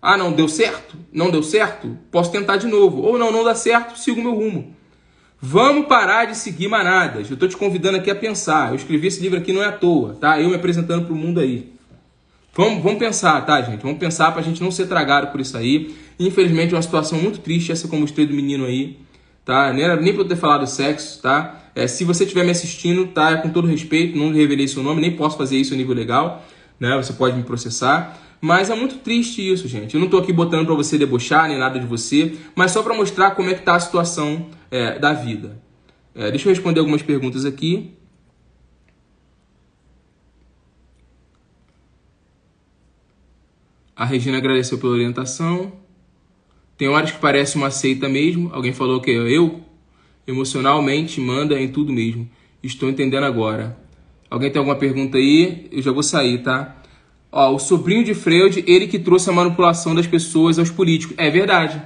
Ah, não deu certo? Não deu certo? Posso tentar de novo. Ou não, não dá certo, sigo meu rumo. Vamos parar de seguir manadas. Eu estou te convidando aqui a pensar. Eu escrevi esse livro aqui não é à toa, tá? Eu me apresentando para o mundo aí. Vamos, vamos pensar, tá, gente? Vamos pensar para a gente não ser tragado por isso aí. Infelizmente é uma situação muito triste essa como mostrei do menino aí, tá? Nem, nem para eu ter falado sexo, tá? É, se você estiver me assistindo, tá? É com todo respeito, não revelei seu nome, nem posso fazer isso a nível legal, né? Você pode me processar. Mas é muito triste isso, gente. Eu não tô aqui botando para você debochar nem nada de você, mas só para mostrar como é que tá a situação é, da vida. É, deixa eu responder algumas perguntas aqui. A Regina agradeceu pela orientação. Tem horas que parece uma seita mesmo. Alguém falou que é eu emocionalmente manda em tudo mesmo. Estou entendendo agora. Alguém tem alguma pergunta aí? Eu já vou sair, tá? Ó, o sobrinho de Freud, ele que trouxe a manipulação das pessoas aos políticos. É verdade.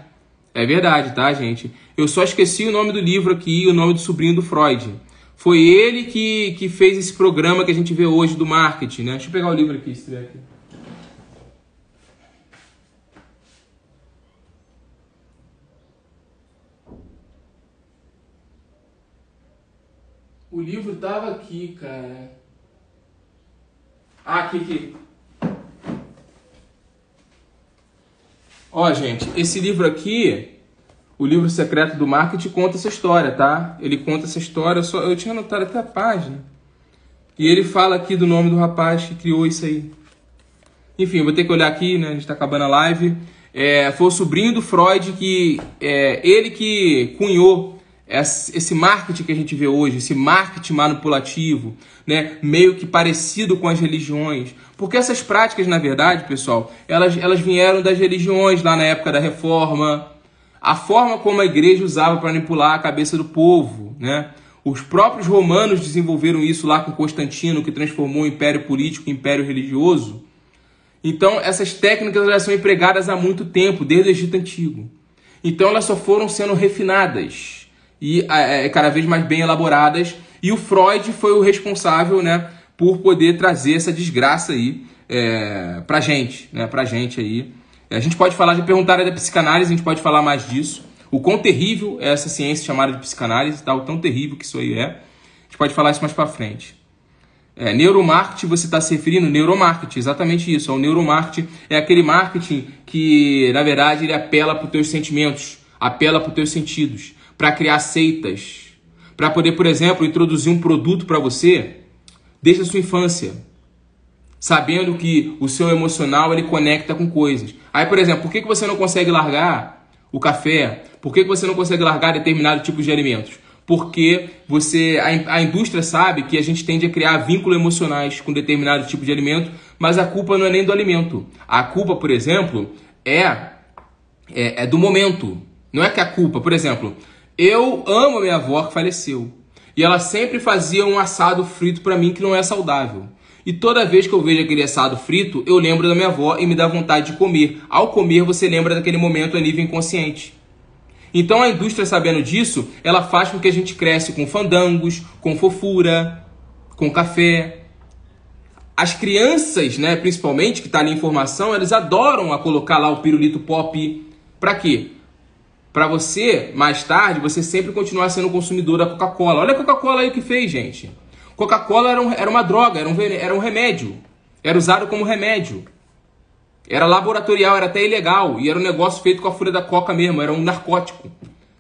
É verdade, tá, gente? Eu só esqueci o nome do livro aqui, o nome do sobrinho do Freud. Foi ele que, que fez esse programa que a gente vê hoje do marketing, né? Deixa eu pegar o livro aqui, se tiver aqui. O livro tava aqui, cara. Ah, aqui, aqui. Ó, gente, esse livro aqui, o livro secreto do marketing, conta essa história, tá? Ele conta essa história, eu, só, eu tinha anotado até a página. E ele fala aqui do nome do rapaz que criou isso aí. Enfim, vou ter que olhar aqui, né? A gente tá acabando a live. É, foi o sobrinho do Freud que... É, ele que cunhou esse marketing que a gente vê hoje, esse marketing manipulativo, né? meio que parecido com as religiões, porque essas práticas, na verdade, pessoal, elas, elas vieram das religiões lá na época da reforma, a forma como a igreja usava para manipular a cabeça do povo, né? Os próprios romanos desenvolveram isso lá com Constantino, que transformou o império político em império religioso. Então, essas técnicas já são empregadas há muito tempo, desde o Egito Antigo. Então, elas só foram sendo refinadas e é, é cada vez mais bem elaboradas. E o Freud foi o responsável né, por poder trazer essa desgraça aí é, pra gente, né? Pra gente aí. É, a gente pode falar, já perguntaram da psicanálise, a gente pode falar mais disso. O quão terrível é essa ciência chamada de psicanálise, tá? o tão terrível que isso aí é. A gente pode falar isso mais para frente. É, neuromarketing, você está se referindo? Neuromarketing, exatamente isso. É o neuromarketing é aquele marketing que, na verdade, ele apela para os teus sentimentos, apela para os teus sentidos, para criar seitas, para poder, por exemplo, introduzir um produto para você desde a sua infância, sabendo que o seu emocional ele conecta com coisas. Aí, por exemplo, por que, que você não consegue largar o café? Por que, que você não consegue largar determinado tipo de alimentos? Porque você a, a indústria sabe que a gente tende a criar vínculos emocionais com determinado tipo de alimento, mas a culpa não é nem do alimento. A culpa, por exemplo, é, é, é do momento. Não é que é a culpa, por exemplo, eu amo a minha avó que faleceu. E ela sempre fazia um assado frito para mim que não é saudável. E toda vez que eu vejo aquele assado frito, eu lembro da minha avó e me dá vontade de comer. Ao comer, você lembra daquele momento a nível inconsciente. Então a indústria, sabendo disso, ela faz com que a gente cresce com fandangos, com fofura, com café. As crianças, né, principalmente, que está ali em formação, elas adoram a colocar lá o pirulito pop. Para quê? para você, mais tarde, você sempre continuar sendo consumidor da Coca-Cola. Olha a Coca-Cola aí o que fez, gente. Coca-Cola era, um, era, uma droga, era um, era um remédio. Era usado como remédio. Era laboratorial, era até ilegal. E era um negócio feito com a fúria da coca mesmo, era um narcótico.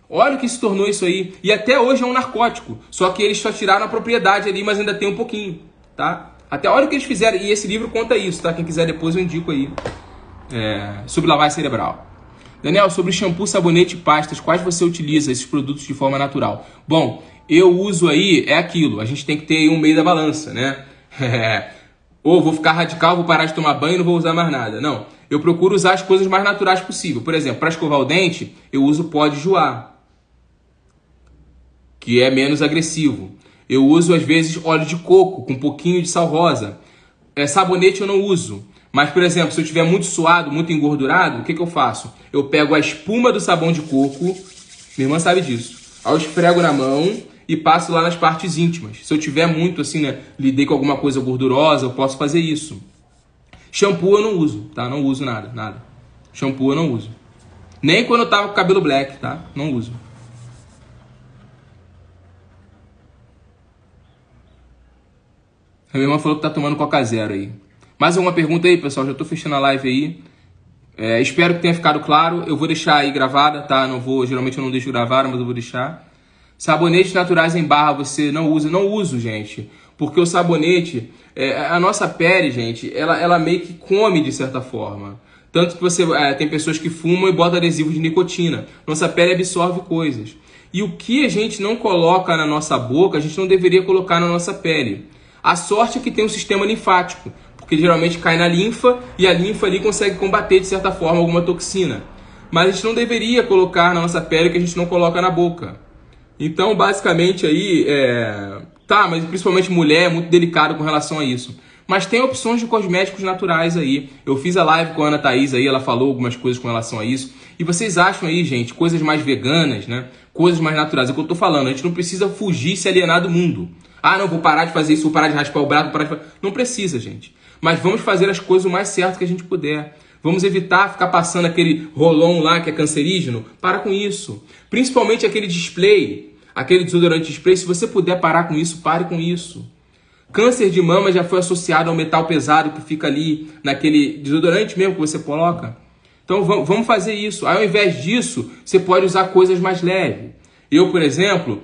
Olha o que se tornou isso aí. E até hoje é um narcótico. Só que eles só tiraram a propriedade ali, mas ainda tem um pouquinho, tá? Até olha o que eles fizeram. E esse livro conta isso, tá? Quem quiser depois eu indico aí. É, cerebral. Daniel, sobre shampoo, sabonete e pastas, quais você utiliza esses produtos de forma natural? Bom, eu uso aí, é aquilo, a gente tem que ter um meio da balança, né? Ou vou ficar radical, vou parar de tomar banho e não vou usar mais nada. Não, eu procuro usar as coisas mais naturais possível. Por exemplo, para escovar o dente, eu uso pó de joar, que é menos agressivo. Eu uso, às vezes, óleo de coco com um pouquinho de sal rosa. É, sabonete eu não uso. Mas, por exemplo, se eu tiver muito suado, muito engordurado, o que, que eu faço? Eu pego a espuma do sabão de coco, minha irmã sabe disso, eu esfrego na mão e passo lá nas partes íntimas. Se eu tiver muito, assim, né, lidei com alguma coisa gordurosa, eu posso fazer isso. Shampoo eu não uso, tá? Não uso nada, nada. Shampoo eu não uso. Nem quando eu tava com cabelo black, tá? Não uso. A minha irmã falou que tá tomando Coca Zero aí. Mais alguma pergunta aí, pessoal? Já estou fechando a live aí. É, espero que tenha ficado claro. Eu vou deixar aí gravada, tá? Não vou, geralmente eu não deixo gravar, mas eu vou deixar. Sabonetes naturais em barra você não usa? Não uso, gente. Porque o sabonete, é, a nossa pele, gente, ela, ela meio que come de certa forma. Tanto que você é, tem pessoas que fumam e botam adesivo de nicotina. Nossa pele absorve coisas. E o que a gente não coloca na nossa boca, a gente não deveria colocar na nossa pele. A sorte é que tem um sistema linfático porque geralmente cai na linfa e a linfa ali consegue combater de certa forma alguma toxina. Mas a gente não deveria colocar na nossa pele o que a gente não coloca na boca. Então, basicamente aí, é... tá, mas principalmente mulher é muito delicado com relação a isso. Mas tem opções de cosméticos naturais aí. Eu fiz a live com a Ana Thaís aí, ela falou algumas coisas com relação a isso. E vocês acham aí, gente, coisas mais veganas, né? Coisas mais naturais. É o que eu tô falando, a gente não precisa fugir e se alienar do mundo. Ah, não, vou parar de fazer isso, vou parar de raspar o braço, vou parar de... Não precisa, gente. Mas vamos fazer as coisas o mais certo que a gente puder. Vamos evitar ficar passando aquele rolon lá que é cancerígeno. Para com isso. Principalmente aquele display, aquele desodorante spray. Se você puder parar com isso, pare com isso. Câncer de mama já foi associado ao metal pesado que fica ali naquele desodorante mesmo que você coloca. Então vamos fazer isso. Ao invés disso, você pode usar coisas mais leves. Eu, por exemplo,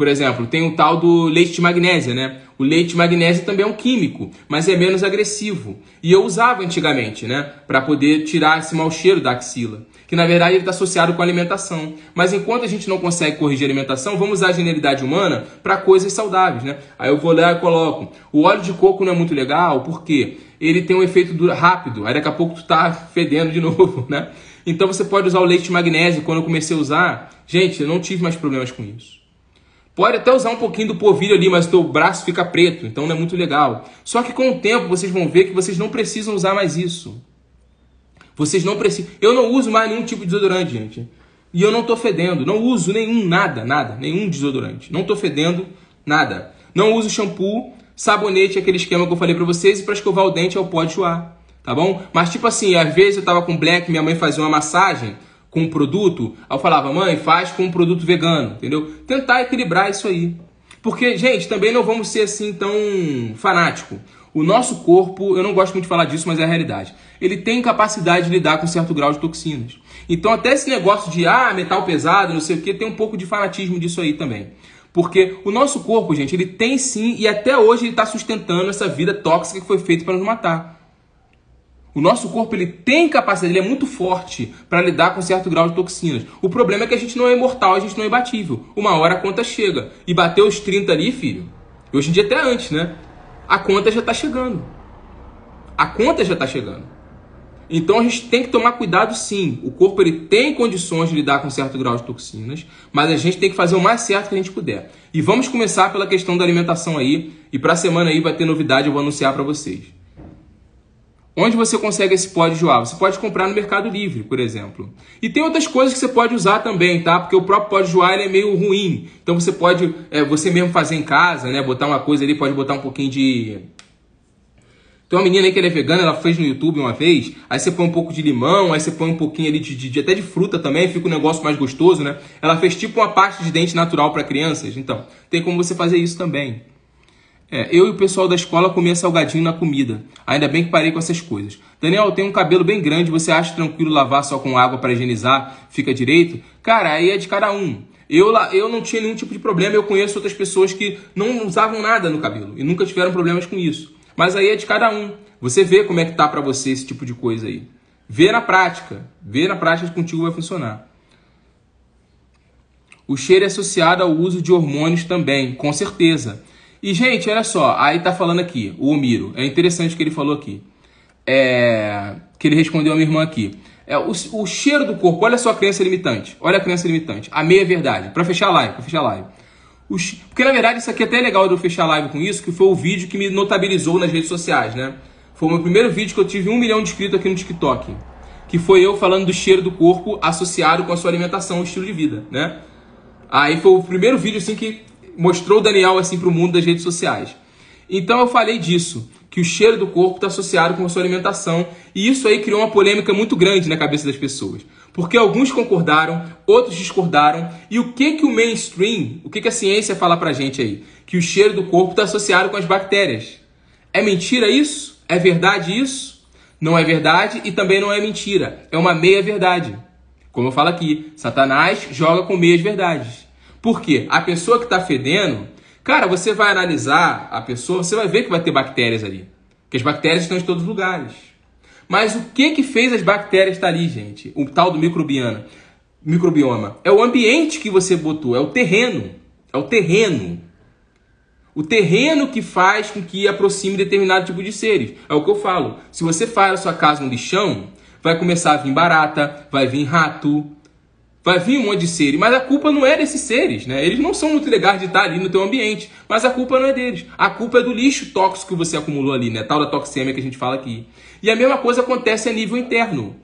por exemplo, tem o tal do leite de magnésia, né? O leite de magnésia também é um químico, mas é menos agressivo. E eu usava antigamente, né? Para poder tirar esse mau cheiro da axila. Que na verdade ele está associado com a alimentação. Mas enquanto a gente não consegue corrigir a alimentação, vamos usar a genialidade humana para coisas saudáveis, né? Aí eu vou lá e coloco. O óleo de coco não é muito legal, porque ele tem um efeito rápido. Aí daqui a pouco tu tá fedendo de novo, né? Então você pode usar o leite de magnésio. Quando eu comecei a usar, gente, eu não tive mais problemas com isso. Pode até usar um pouquinho do polvilho ali, mas teu braço fica preto, então não é muito legal. Só que com o tempo vocês vão ver que vocês não precisam usar mais isso. Vocês não precisam. Eu não uso mais nenhum tipo de desodorante, gente. E eu não tô fedendo, não uso nenhum nada, nada, nenhum desodorante. Não tô fedendo nada. Não uso shampoo, sabonete, aquele esquema que eu falei para vocês, e para escovar o dente é o pó de chuar, tá bom? Mas tipo assim, às vezes eu tava com black, minha mãe fazia uma massagem, com um produto, eu falava, mãe, faz com um produto vegano, entendeu? Tentar equilibrar isso aí. Porque, gente, também não vamos ser assim tão fanático. O nosso corpo, eu não gosto muito de falar disso, mas é a realidade. Ele tem capacidade de lidar com certo grau de toxinas. Então, até esse negócio de ah, metal pesado, não sei o que, tem um pouco de fanatismo disso aí também. Porque o nosso corpo, gente, ele tem sim, e até hoje ele está sustentando essa vida tóxica que foi feita para nos matar. O nosso corpo ele tem capacidade, ele é muito forte para lidar com certo grau de toxinas. O problema é que a gente não é imortal, a gente não é imbatível. Uma hora a conta chega. E bater os 30 ali, filho, hoje em dia até antes, né? A conta já está chegando. A conta já está chegando. Então a gente tem que tomar cuidado sim. O corpo ele tem condições de lidar com certo grau de toxinas, mas a gente tem que fazer o mais certo que a gente puder. E vamos começar pela questão da alimentação aí, e para a semana aí vai ter novidade, eu vou anunciar para vocês. Onde você consegue esse pó de joá? Você pode comprar no Mercado Livre, por exemplo. E tem outras coisas que você pode usar também, tá? Porque o próprio pó de joá é meio ruim. Então você pode, é, você mesmo fazer em casa, né? Botar uma coisa ali, pode botar um pouquinho de... Tem uma menina aí que ela é vegana, ela fez no YouTube uma vez, aí você põe um pouco de limão, aí você põe um pouquinho ali de, de, de até de fruta também, fica um negócio mais gostoso, né? Ela fez tipo uma pasta de dente natural para crianças, então tem como você fazer isso também. É, eu e o pessoal da escola comia salgadinho na comida. Ainda bem que parei com essas coisas. Daniel, tem um cabelo bem grande, você acha tranquilo lavar só com água para higienizar? Fica direito? Cara, aí é de cada um. Eu, eu não tinha nenhum tipo de problema, eu conheço outras pessoas que não usavam nada no cabelo e nunca tiveram problemas com isso. Mas aí é de cada um. Você vê como é que tá para você esse tipo de coisa aí. Vê na prática. Vê na prática contigo vai funcionar. O cheiro é associado ao uso de hormônios também, com certeza. E, gente, olha só, aí tá falando aqui, o Omiro, é interessante o que ele falou aqui. É, que ele respondeu a minha irmã aqui. É, o, o, cheiro do corpo, olha só a crença limitante. Olha a crença limitante. A meia é verdade. Para fechar a live, para fechar a live. porque na verdade isso aqui é até legal de eu fechar a live com isso, que foi o vídeo que me notabilizou nas redes sociais, né? Foi o meu primeiro vídeo que eu tive um milhão de inscritos aqui no TikTok. Que foi eu falando do cheiro do corpo associado com a sua alimentação, o estilo de vida, né? Aí foi o primeiro vídeo assim que mostrou Daniel assim para o mundo das redes sociais. Então eu falei disso, que o cheiro do corpo está associado com a sua alimentação, e isso aí criou uma polêmica muito grande na cabeça das pessoas. Porque alguns concordaram, outros discordaram, e o que que o mainstream, o que que a ciência fala pra gente aí? Que o cheiro do corpo está associado com as bactérias. É mentira isso? É verdade isso? Não é verdade e também não é mentira. É uma meia verdade. Como eu falo aqui, Satanás joga com meias verdades. Porque a pessoa que está fedendo, cara, você vai analisar a pessoa, você vai ver que vai ter bactérias ali. Porque as bactérias estão em todos os lugares. Mas o que que fez as bactérias estar ali, gente? O tal do microbiana, microbioma. É o ambiente que você botou, é o terreno. É o terreno. O terreno que faz com que aproxime determinado tipo de seres. É o que eu falo. Se você faz a sua casa no lixão, vai começar a vir barata, vai vir rato, Vai vir um monte de seres, mas a culpa não é desses seres, né? Eles não são muito legais de estar ali no teu ambiente, mas a culpa não é deles. A culpa é do lixo tóxico que você acumulou ali, né? Tal da toxemia que a gente fala aqui. E a mesma coisa acontece a nível interno.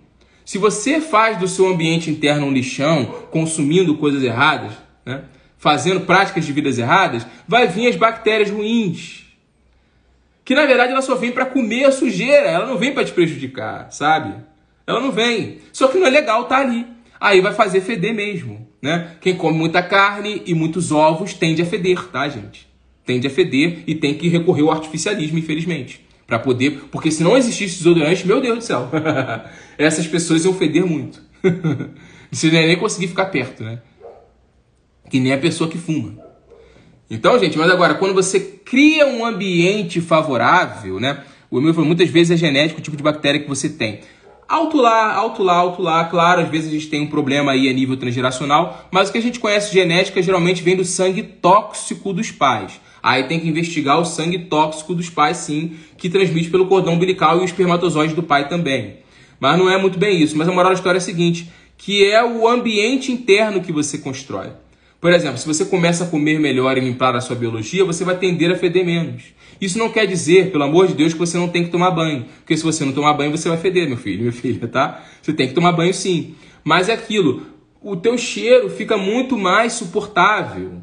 Se você faz do seu ambiente interno um lixão, consumindo coisas erradas, né? fazendo práticas de vidas erradas, vai vir as bactérias ruins. Que na verdade ela só vem para comer a sujeira, ela não vem para te prejudicar, sabe? Ela não vem. Só que não é legal estar tá ali aí vai fazer feder mesmo, né? Quem come muita carne e muitos ovos tende a feder, tá, gente? Tende a feder e tem que recorrer ao artificialismo, infelizmente, para poder, porque se não existisse desodorante, meu Deus do céu, essas pessoas iam feder muito. Você nem conseguir ficar perto, né? Que nem a pessoa que fuma. Então, gente, mas agora, quando você cria um ambiente favorável, né? O meu muitas vezes é genético o tipo de bactéria que você tem. Alto lá, alto lá, alto lá. Claro, às vezes a gente tem um problema aí a nível transgeracional, mas o que a gente conhece genética geralmente vem do sangue tóxico dos pais. Aí tem que investigar o sangue tóxico dos pais, sim, que transmite pelo cordão umbilical e o espermatozoide do pai também. Mas não é muito bem isso. Mas a moral da história é a seguinte: que é o ambiente interno que você constrói. Por exemplo, se você começa a comer melhor e limpar a sua biologia, você vai tender a feder menos. Isso não quer dizer, pelo amor de Deus, que você não tem que tomar banho. Porque se você não tomar banho, você vai feder, meu filho, minha filha, tá? Você tem que tomar banho sim. Mas é aquilo, o teu cheiro fica muito mais suportável.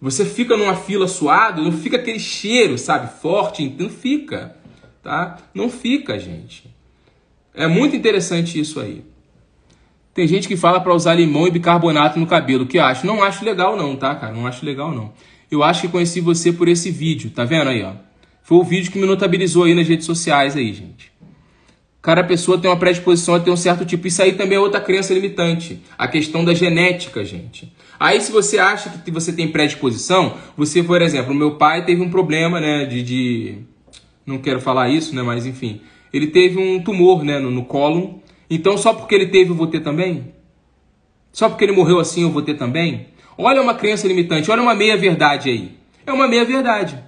Você fica numa fila suado, não fica aquele cheiro, sabe, forte, então fica, tá? Não fica, gente. É muito interessante isso aí. Tem gente que fala para usar limão e bicarbonato no cabelo, que acho. Não acho legal não, tá, cara? Não acho legal não. Eu acho que conheci você por esse vídeo, tá vendo aí, ó? Foi o vídeo que me notabilizou aí nas redes sociais aí, gente. Cada pessoa tem uma predisposição a ter um certo tipo. Isso aí também é outra crença limitante. A questão da genética, gente. Aí, se você acha que você tem predisposição, você, por exemplo, meu pai teve um problema, né? De. de... Não quero falar isso, né? Mas enfim. Ele teve um tumor, né? No, no colo então só porque ele teve eu vou ter também? Só porque ele morreu assim eu vou ter também? Olha uma crença limitante, olha uma meia-verdade aí. É uma meia-verdade.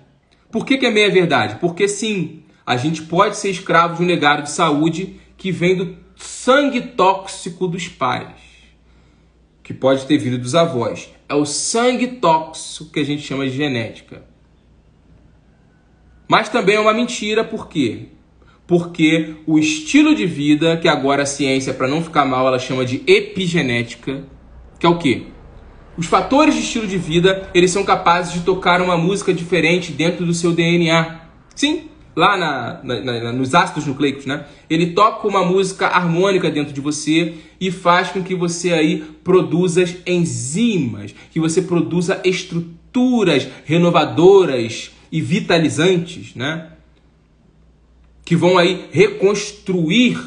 Por que, que é meia-verdade? Porque sim, a gente pode ser escravo de um legado de saúde que vem do sangue tóxico dos pais, que pode ter vindo dos avós. É o sangue tóxico que a gente chama de genética. Mas também é uma mentira, por quê? porque o estilo de vida, que agora a ciência, para não ficar mal, ela chama de epigenética, que é o quê? Os fatores de estilo de vida, eles são capazes de tocar uma música diferente dentro do seu DNA. Sim, lá na, na, na, nos ácidos nucleicos, né? Ele toca uma música harmônica dentro de você e faz com que você aí produza enzimas, que você produza estruturas renovadoras e vitalizantes, né? que vão aí reconstruir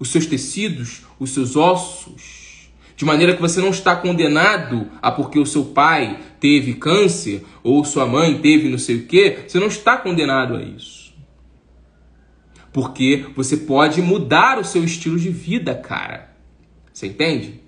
os seus tecidos, os seus ossos, de maneira que você não está condenado a porque o seu pai teve câncer ou sua mãe teve não sei o que, você não está condenado a isso. Porque você pode mudar o seu estilo de vida, cara. Você entende?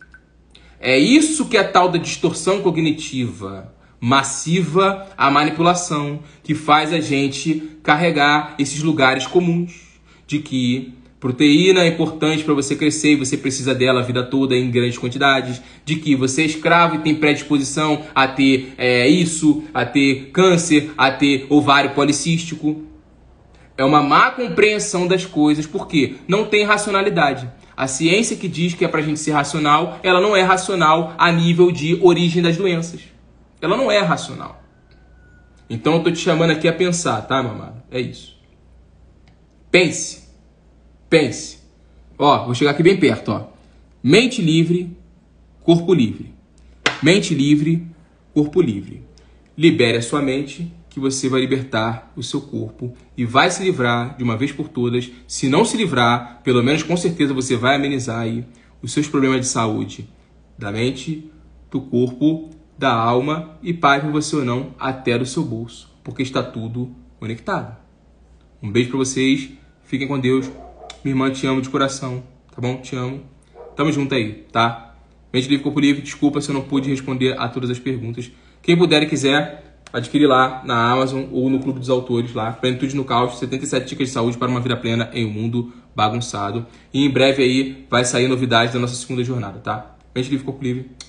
É isso que é a tal da distorção cognitiva massiva a manipulação que faz a gente carregar esses lugares comuns de que proteína é importante para você crescer e você precisa dela a vida toda em grandes quantidades, de que você é escravo e tem predisposição a ter é, isso, a ter câncer, a ter ovário policístico. É uma má compreensão das coisas porque não tem racionalidade. A ciência que diz que é para a gente ser racional, ela não é racional a nível de origem das doenças. Ela não é racional. Então eu tô te chamando aqui a pensar, tá, mamado? É isso. Pense. Pense. Ó, vou chegar aqui bem perto, ó. Mente livre, corpo livre. Mente livre, corpo livre. Libere a sua mente que você vai libertar o seu corpo e vai se livrar de uma vez por todas. Se não se livrar, pelo menos com certeza você vai amenizar aí os seus problemas de saúde da mente, do corpo da alma e, pague você ou não, até do seu bolso, porque está tudo conectado. Um beijo para vocês, fiquem com Deus. Minha irmã, te amo de coração, tá bom? Te amo. Tamo junto aí, tá? Mente Livre Corpo Livre, desculpa se eu não pude responder a todas as perguntas. Quem puder e quiser, adquire lá na Amazon ou no Clube dos Autores lá. Plenitude no Caos, 77 dicas de saúde para uma vida plena em um mundo bagunçado. E em breve aí vai sair novidades da nossa segunda jornada, tá? Mente Livre Corpo Livre,